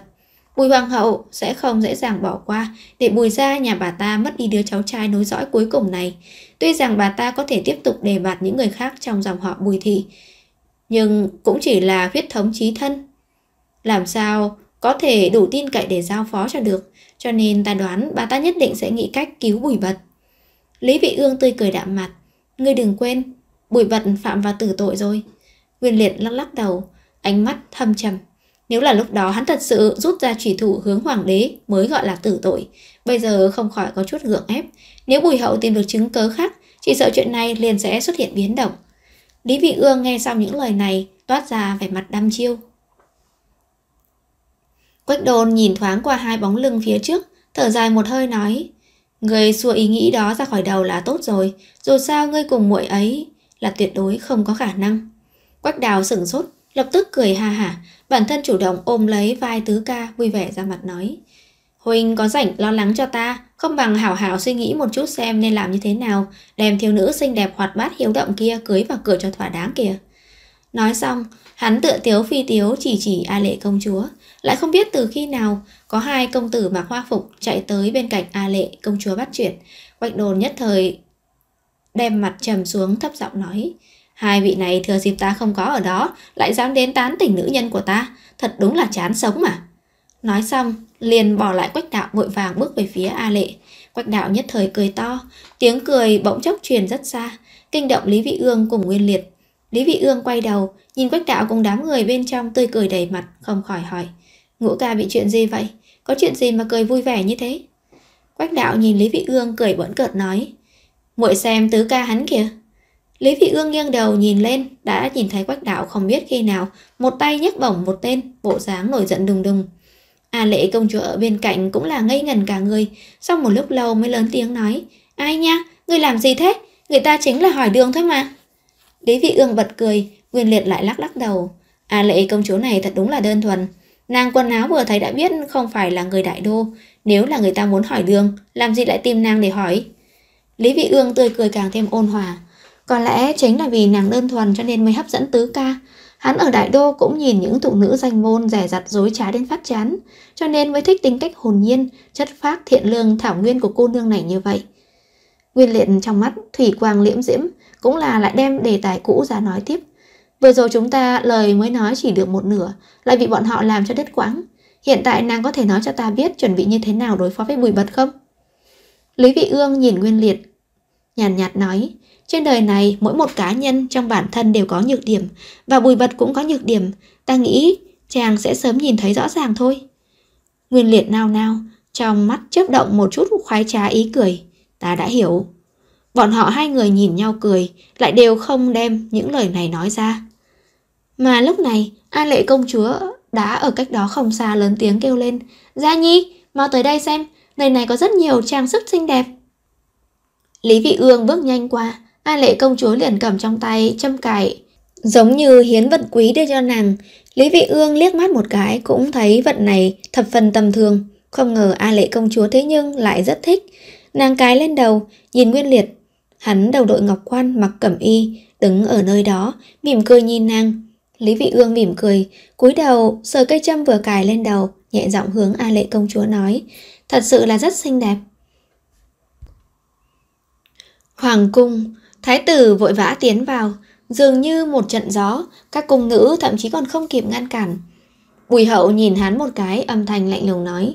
Bùi Hoàng hậu sẽ không dễ dàng bỏ qua để bùi ra nhà bà ta mất đi đứa cháu trai nối dõi cuối cùng này. Tuy rằng bà ta có thể tiếp tục đề bạt những người khác trong dòng họ bùi thị, nhưng cũng chỉ là huyết thống chí thân. Làm sao có thể đủ tin cậy để giao phó cho được, cho nên ta đoán bà ta nhất định sẽ nghĩ cách cứu Bùi Bật. Lý Vị Ương tươi cười đạm mặt, ngươi đừng quên, Bùi Bật phạm vào tử tội rồi. Nguyên Liệt lắc lắc đầu, ánh mắt thâm trầm. Nếu là lúc đó hắn thật sự rút ra chỉ thủ hướng hoàng đế mới gọi là tử tội, bây giờ không khỏi có chút gượng ép. Nếu Bùi Hậu tìm được chứng cớ khác, chỉ sợ chuyện này liền sẽ xuất hiện biến động. Lý Vị Ương nghe xong những lời này, toát ra vẻ mặt đăm chiêu. Quách đồn nhìn thoáng qua hai bóng lưng phía trước, thở dài một hơi nói. Người xua ý nghĩ đó ra khỏi đầu là tốt rồi, dù sao ngươi cùng muội ấy là tuyệt đối không có khả năng. Quách đào sửng sốt, lập tức cười ha hả, bản thân chủ động ôm lấy vai tứ ca vui vẻ ra mặt nói. Huynh có rảnh lo lắng cho ta, không bằng hảo hảo suy nghĩ một chút xem nên làm như thế nào, đem thiếu nữ xinh đẹp hoạt bát hiếu động kia cưới vào cửa cho thỏa đáng kìa. Nói xong, hắn tựa tiếu phi tiếu chỉ chỉ A Lệ công chúa, lại không biết từ khi nào có hai công tử mặc hoa phục chạy tới bên cạnh A Lệ công chúa bắt chuyện. Quách đồn nhất thời đem mặt trầm xuống thấp giọng nói Hai vị này thừa dịp ta không có ở đó lại dám đến tán tỉnh nữ nhân của ta. Thật đúng là chán sống mà. Nói xong, liền bỏ lại quách đạo vội vàng bước về phía A Lệ. Quách đạo nhất thời cười to, tiếng cười bỗng chốc truyền rất xa, kinh động Lý Vị Ương cùng Nguyên Liệt. Lý Vị Ương quay đầu, nhìn quách đạo cùng đám người bên trong tươi cười đầy mặt, không khỏi hỏi. Ngũ ca bị chuyện gì vậy? Có chuyện gì mà cười vui vẻ như thế? Quách đạo nhìn Lý Vị Ương cười bỡn cợt nói. muội xem tứ ca hắn kìa. Lý Vị Ương nghiêng đầu nhìn lên, đã nhìn thấy quách đạo không biết khi nào, một tay nhấc bổng một tên, bộ dáng nổi giận đùng đùng. À lệ công chúa ở bên cạnh cũng là ngây ngần cả người, sau một lúc lâu mới lớn tiếng nói. Ai nha, người làm gì thế? Người ta chính là hỏi đường thôi mà. Lý Vị Ương bật cười, Nguyên Liệt lại lắc lắc đầu. À lệ công chúa này thật đúng là đơn thuần, Nàng quần áo vừa thấy đã biết không phải là người đại đô, nếu là người ta muốn hỏi đường, làm gì lại tìm nàng để hỏi. Lý Vị Ương tươi cười càng thêm ôn hòa. Có lẽ chính là vì nàng đơn thuần cho nên mới hấp dẫn tứ ca. Hắn ở đại đô cũng nhìn những thụ nữ danh môn rẻ rặt dối trá đến phát chán, cho nên mới thích tính cách hồn nhiên, chất phác thiện lương thảo nguyên của cô nương này như vậy. Nguyên liệt trong mắt, thủy quang liễm diễm, cũng là lại đem đề tài cũ ra nói tiếp. Vừa rồi chúng ta lời mới nói chỉ được một nửa, lại bị bọn họ làm cho đứt quãng. Hiện tại nàng có thể nói cho ta biết chuẩn bị như thế nào đối phó với bùi bật không? Lý Vị Ương nhìn Nguyên Liệt, nhàn nhạt, nói, trên đời này mỗi một cá nhân trong bản thân đều có nhược điểm, và bùi bật cũng có nhược điểm, ta nghĩ chàng sẽ sớm nhìn thấy rõ ràng thôi. Nguyên Liệt nao nao, trong mắt chớp động một chút khoái trá ý cười, ta đã hiểu. Bọn họ hai người nhìn nhau cười, lại đều không đem những lời này nói ra. Mà lúc này, a Lệ công chúa đã ở cách đó không xa lớn tiếng kêu lên, Gia Nhi, mau tới đây xem, nơi này có rất nhiều trang sức xinh đẹp. Lý Vị Ương bước nhanh qua, a Lệ công chúa liền cầm trong tay châm cài, giống như hiến vật quý đưa cho nàng. Lý Vị Ương liếc mắt một cái cũng thấy vật này thập phần tầm thường, không ngờ a Lệ công chúa thế nhưng lại rất thích. Nàng cái lên đầu, nhìn Nguyên Liệt, hắn đầu đội ngọc quan mặc cẩm y, đứng ở nơi đó, mỉm cười nhìn nàng. Lý Vị Ương mỉm cười, cúi đầu, sờ cây châm vừa cài lên đầu, nhẹ giọng hướng A Lệ công chúa nói, thật sự là rất xinh đẹp. Hoàng cung, thái tử vội vã tiến vào, dường như một trận gió, các cung nữ thậm chí còn không kịp ngăn cản. Bùi hậu nhìn hắn một cái, âm thanh lạnh lùng nói,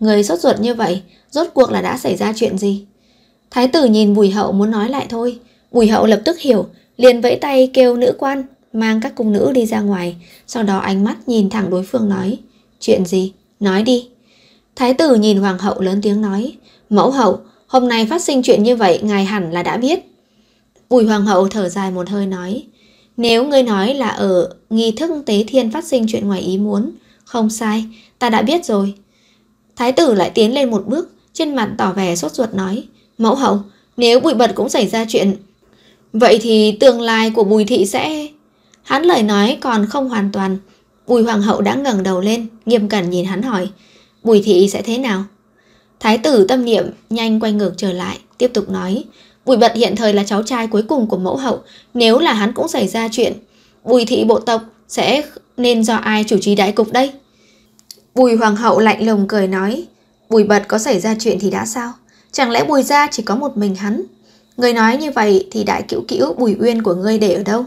người sốt ruột như vậy, rốt cuộc là đã xảy ra chuyện gì? Thái tử nhìn bùi hậu muốn nói lại thôi, bùi hậu lập tức hiểu, liền vẫy tay kêu nữ quan, mang các cung nữ đi ra ngoài, sau đó ánh mắt nhìn thẳng đối phương nói, chuyện gì, nói đi. Thái tử nhìn hoàng hậu lớn tiếng nói, mẫu hậu, hôm nay phát sinh chuyện như vậy ngài hẳn là đã biết. Bùi hoàng hậu thở dài một hơi nói, nếu ngươi nói là ở nghi thức tế thiên phát sinh chuyện ngoài ý muốn, không sai, ta đã biết rồi. Thái tử lại tiến lên một bước, trên mặt tỏ vẻ sốt ruột nói, mẫu hậu, nếu bụi bật cũng xảy ra chuyện, vậy thì tương lai của bùi thị sẽ... Hắn lời nói còn không hoàn toàn. Bùi hoàng hậu đã ngẩng đầu lên, nghiêm cẩn nhìn hắn hỏi, Bùi thị sẽ thế nào? Thái tử tâm niệm nhanh quay ngược trở lại, tiếp tục nói, Bùi bật hiện thời là cháu trai cuối cùng của mẫu hậu, nếu là hắn cũng xảy ra chuyện, Bùi thị bộ tộc sẽ nên do ai chủ trì đại cục đây? Bùi hoàng hậu lạnh lùng cười nói, Bùi bật có xảy ra chuyện thì đã sao? Chẳng lẽ bùi gia chỉ có một mình hắn? Người nói như vậy thì đại cữu cữu bùi uyên của ngươi để ở đâu?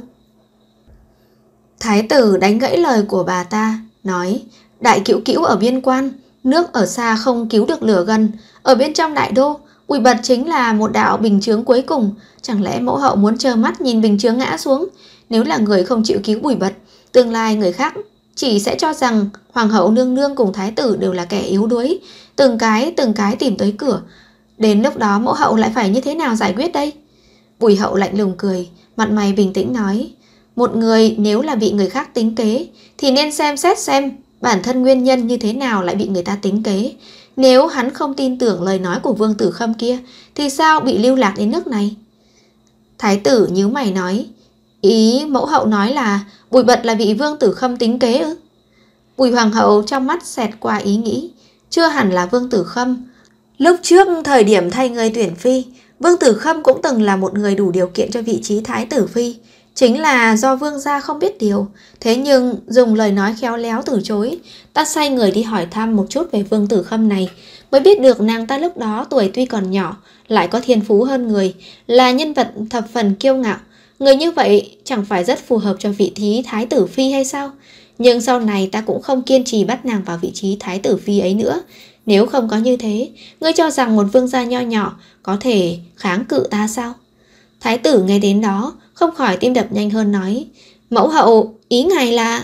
Thái tử đánh gãy lời của bà ta, nói, đại cữu cữu ở biên quan, nước ở xa không cứu được lửa gần, ở bên trong đại đô, Quỷ bật chính là một đạo bình chướng cuối cùng, chẳng lẽ mẫu hậu muốn chờ mắt nhìn bình chướng ngã xuống? Nếu là người không chịu cứu quỷ bật, tương lai người khác chỉ sẽ cho rằng hoàng hậu nương nương cùng thái tử đều là kẻ yếu đuối, từng cái từng cái tìm tới cửa. Đến lúc đó mẫu hậu lại phải như thế nào giải quyết đây? Bùi hậu lạnh lùng cười, mặt mày bình tĩnh nói, một người nếu là bị người khác tính kế thì nên xem xét xem bản thân nguyên nhân như thế nào lại bị người ta tính kế. Nếu hắn không tin tưởng lời nói của Vương Tử Khâm kia thì sao bị lưu lạc đến nước này? Thái tử nhíu mày nói, ý mẫu hậu nói là Bùi Bật là bị Vương Tử Khâm tính kế ư? Bùi Hoàng hậu trong mắt xẹt qua ý nghĩ, chưa hẳn là Vương Tử Khâm. Lúc trước thời điểm thay người tuyển phi, Vương Tử Khâm cũng từng là một người đủ điều kiện cho vị trí thái tử phi, Chính là do vương gia không biết điều, thế nhưng dùng lời nói khéo léo từ chối, ta sai người đi hỏi thăm một chút về vương tử khâm này, mới biết được nàng ta lúc đó tuổi tuy còn nhỏ, lại có thiên phú hơn người, là nhân vật thập phần kiêu ngạo. Người như vậy chẳng phải rất phù hợp cho vị trí thái tử phi hay sao? Nhưng sau này ta cũng không kiên trì bắt nàng vào vị trí thái tử phi ấy nữa. Nếu không có như thế, ngươi cho rằng một vương gia nho nhỏ có thể kháng cự ta sao? Thái tử nghe đến đó, không khỏi tim đập nhanh hơn nói. Mẫu hậu, ý ngài là...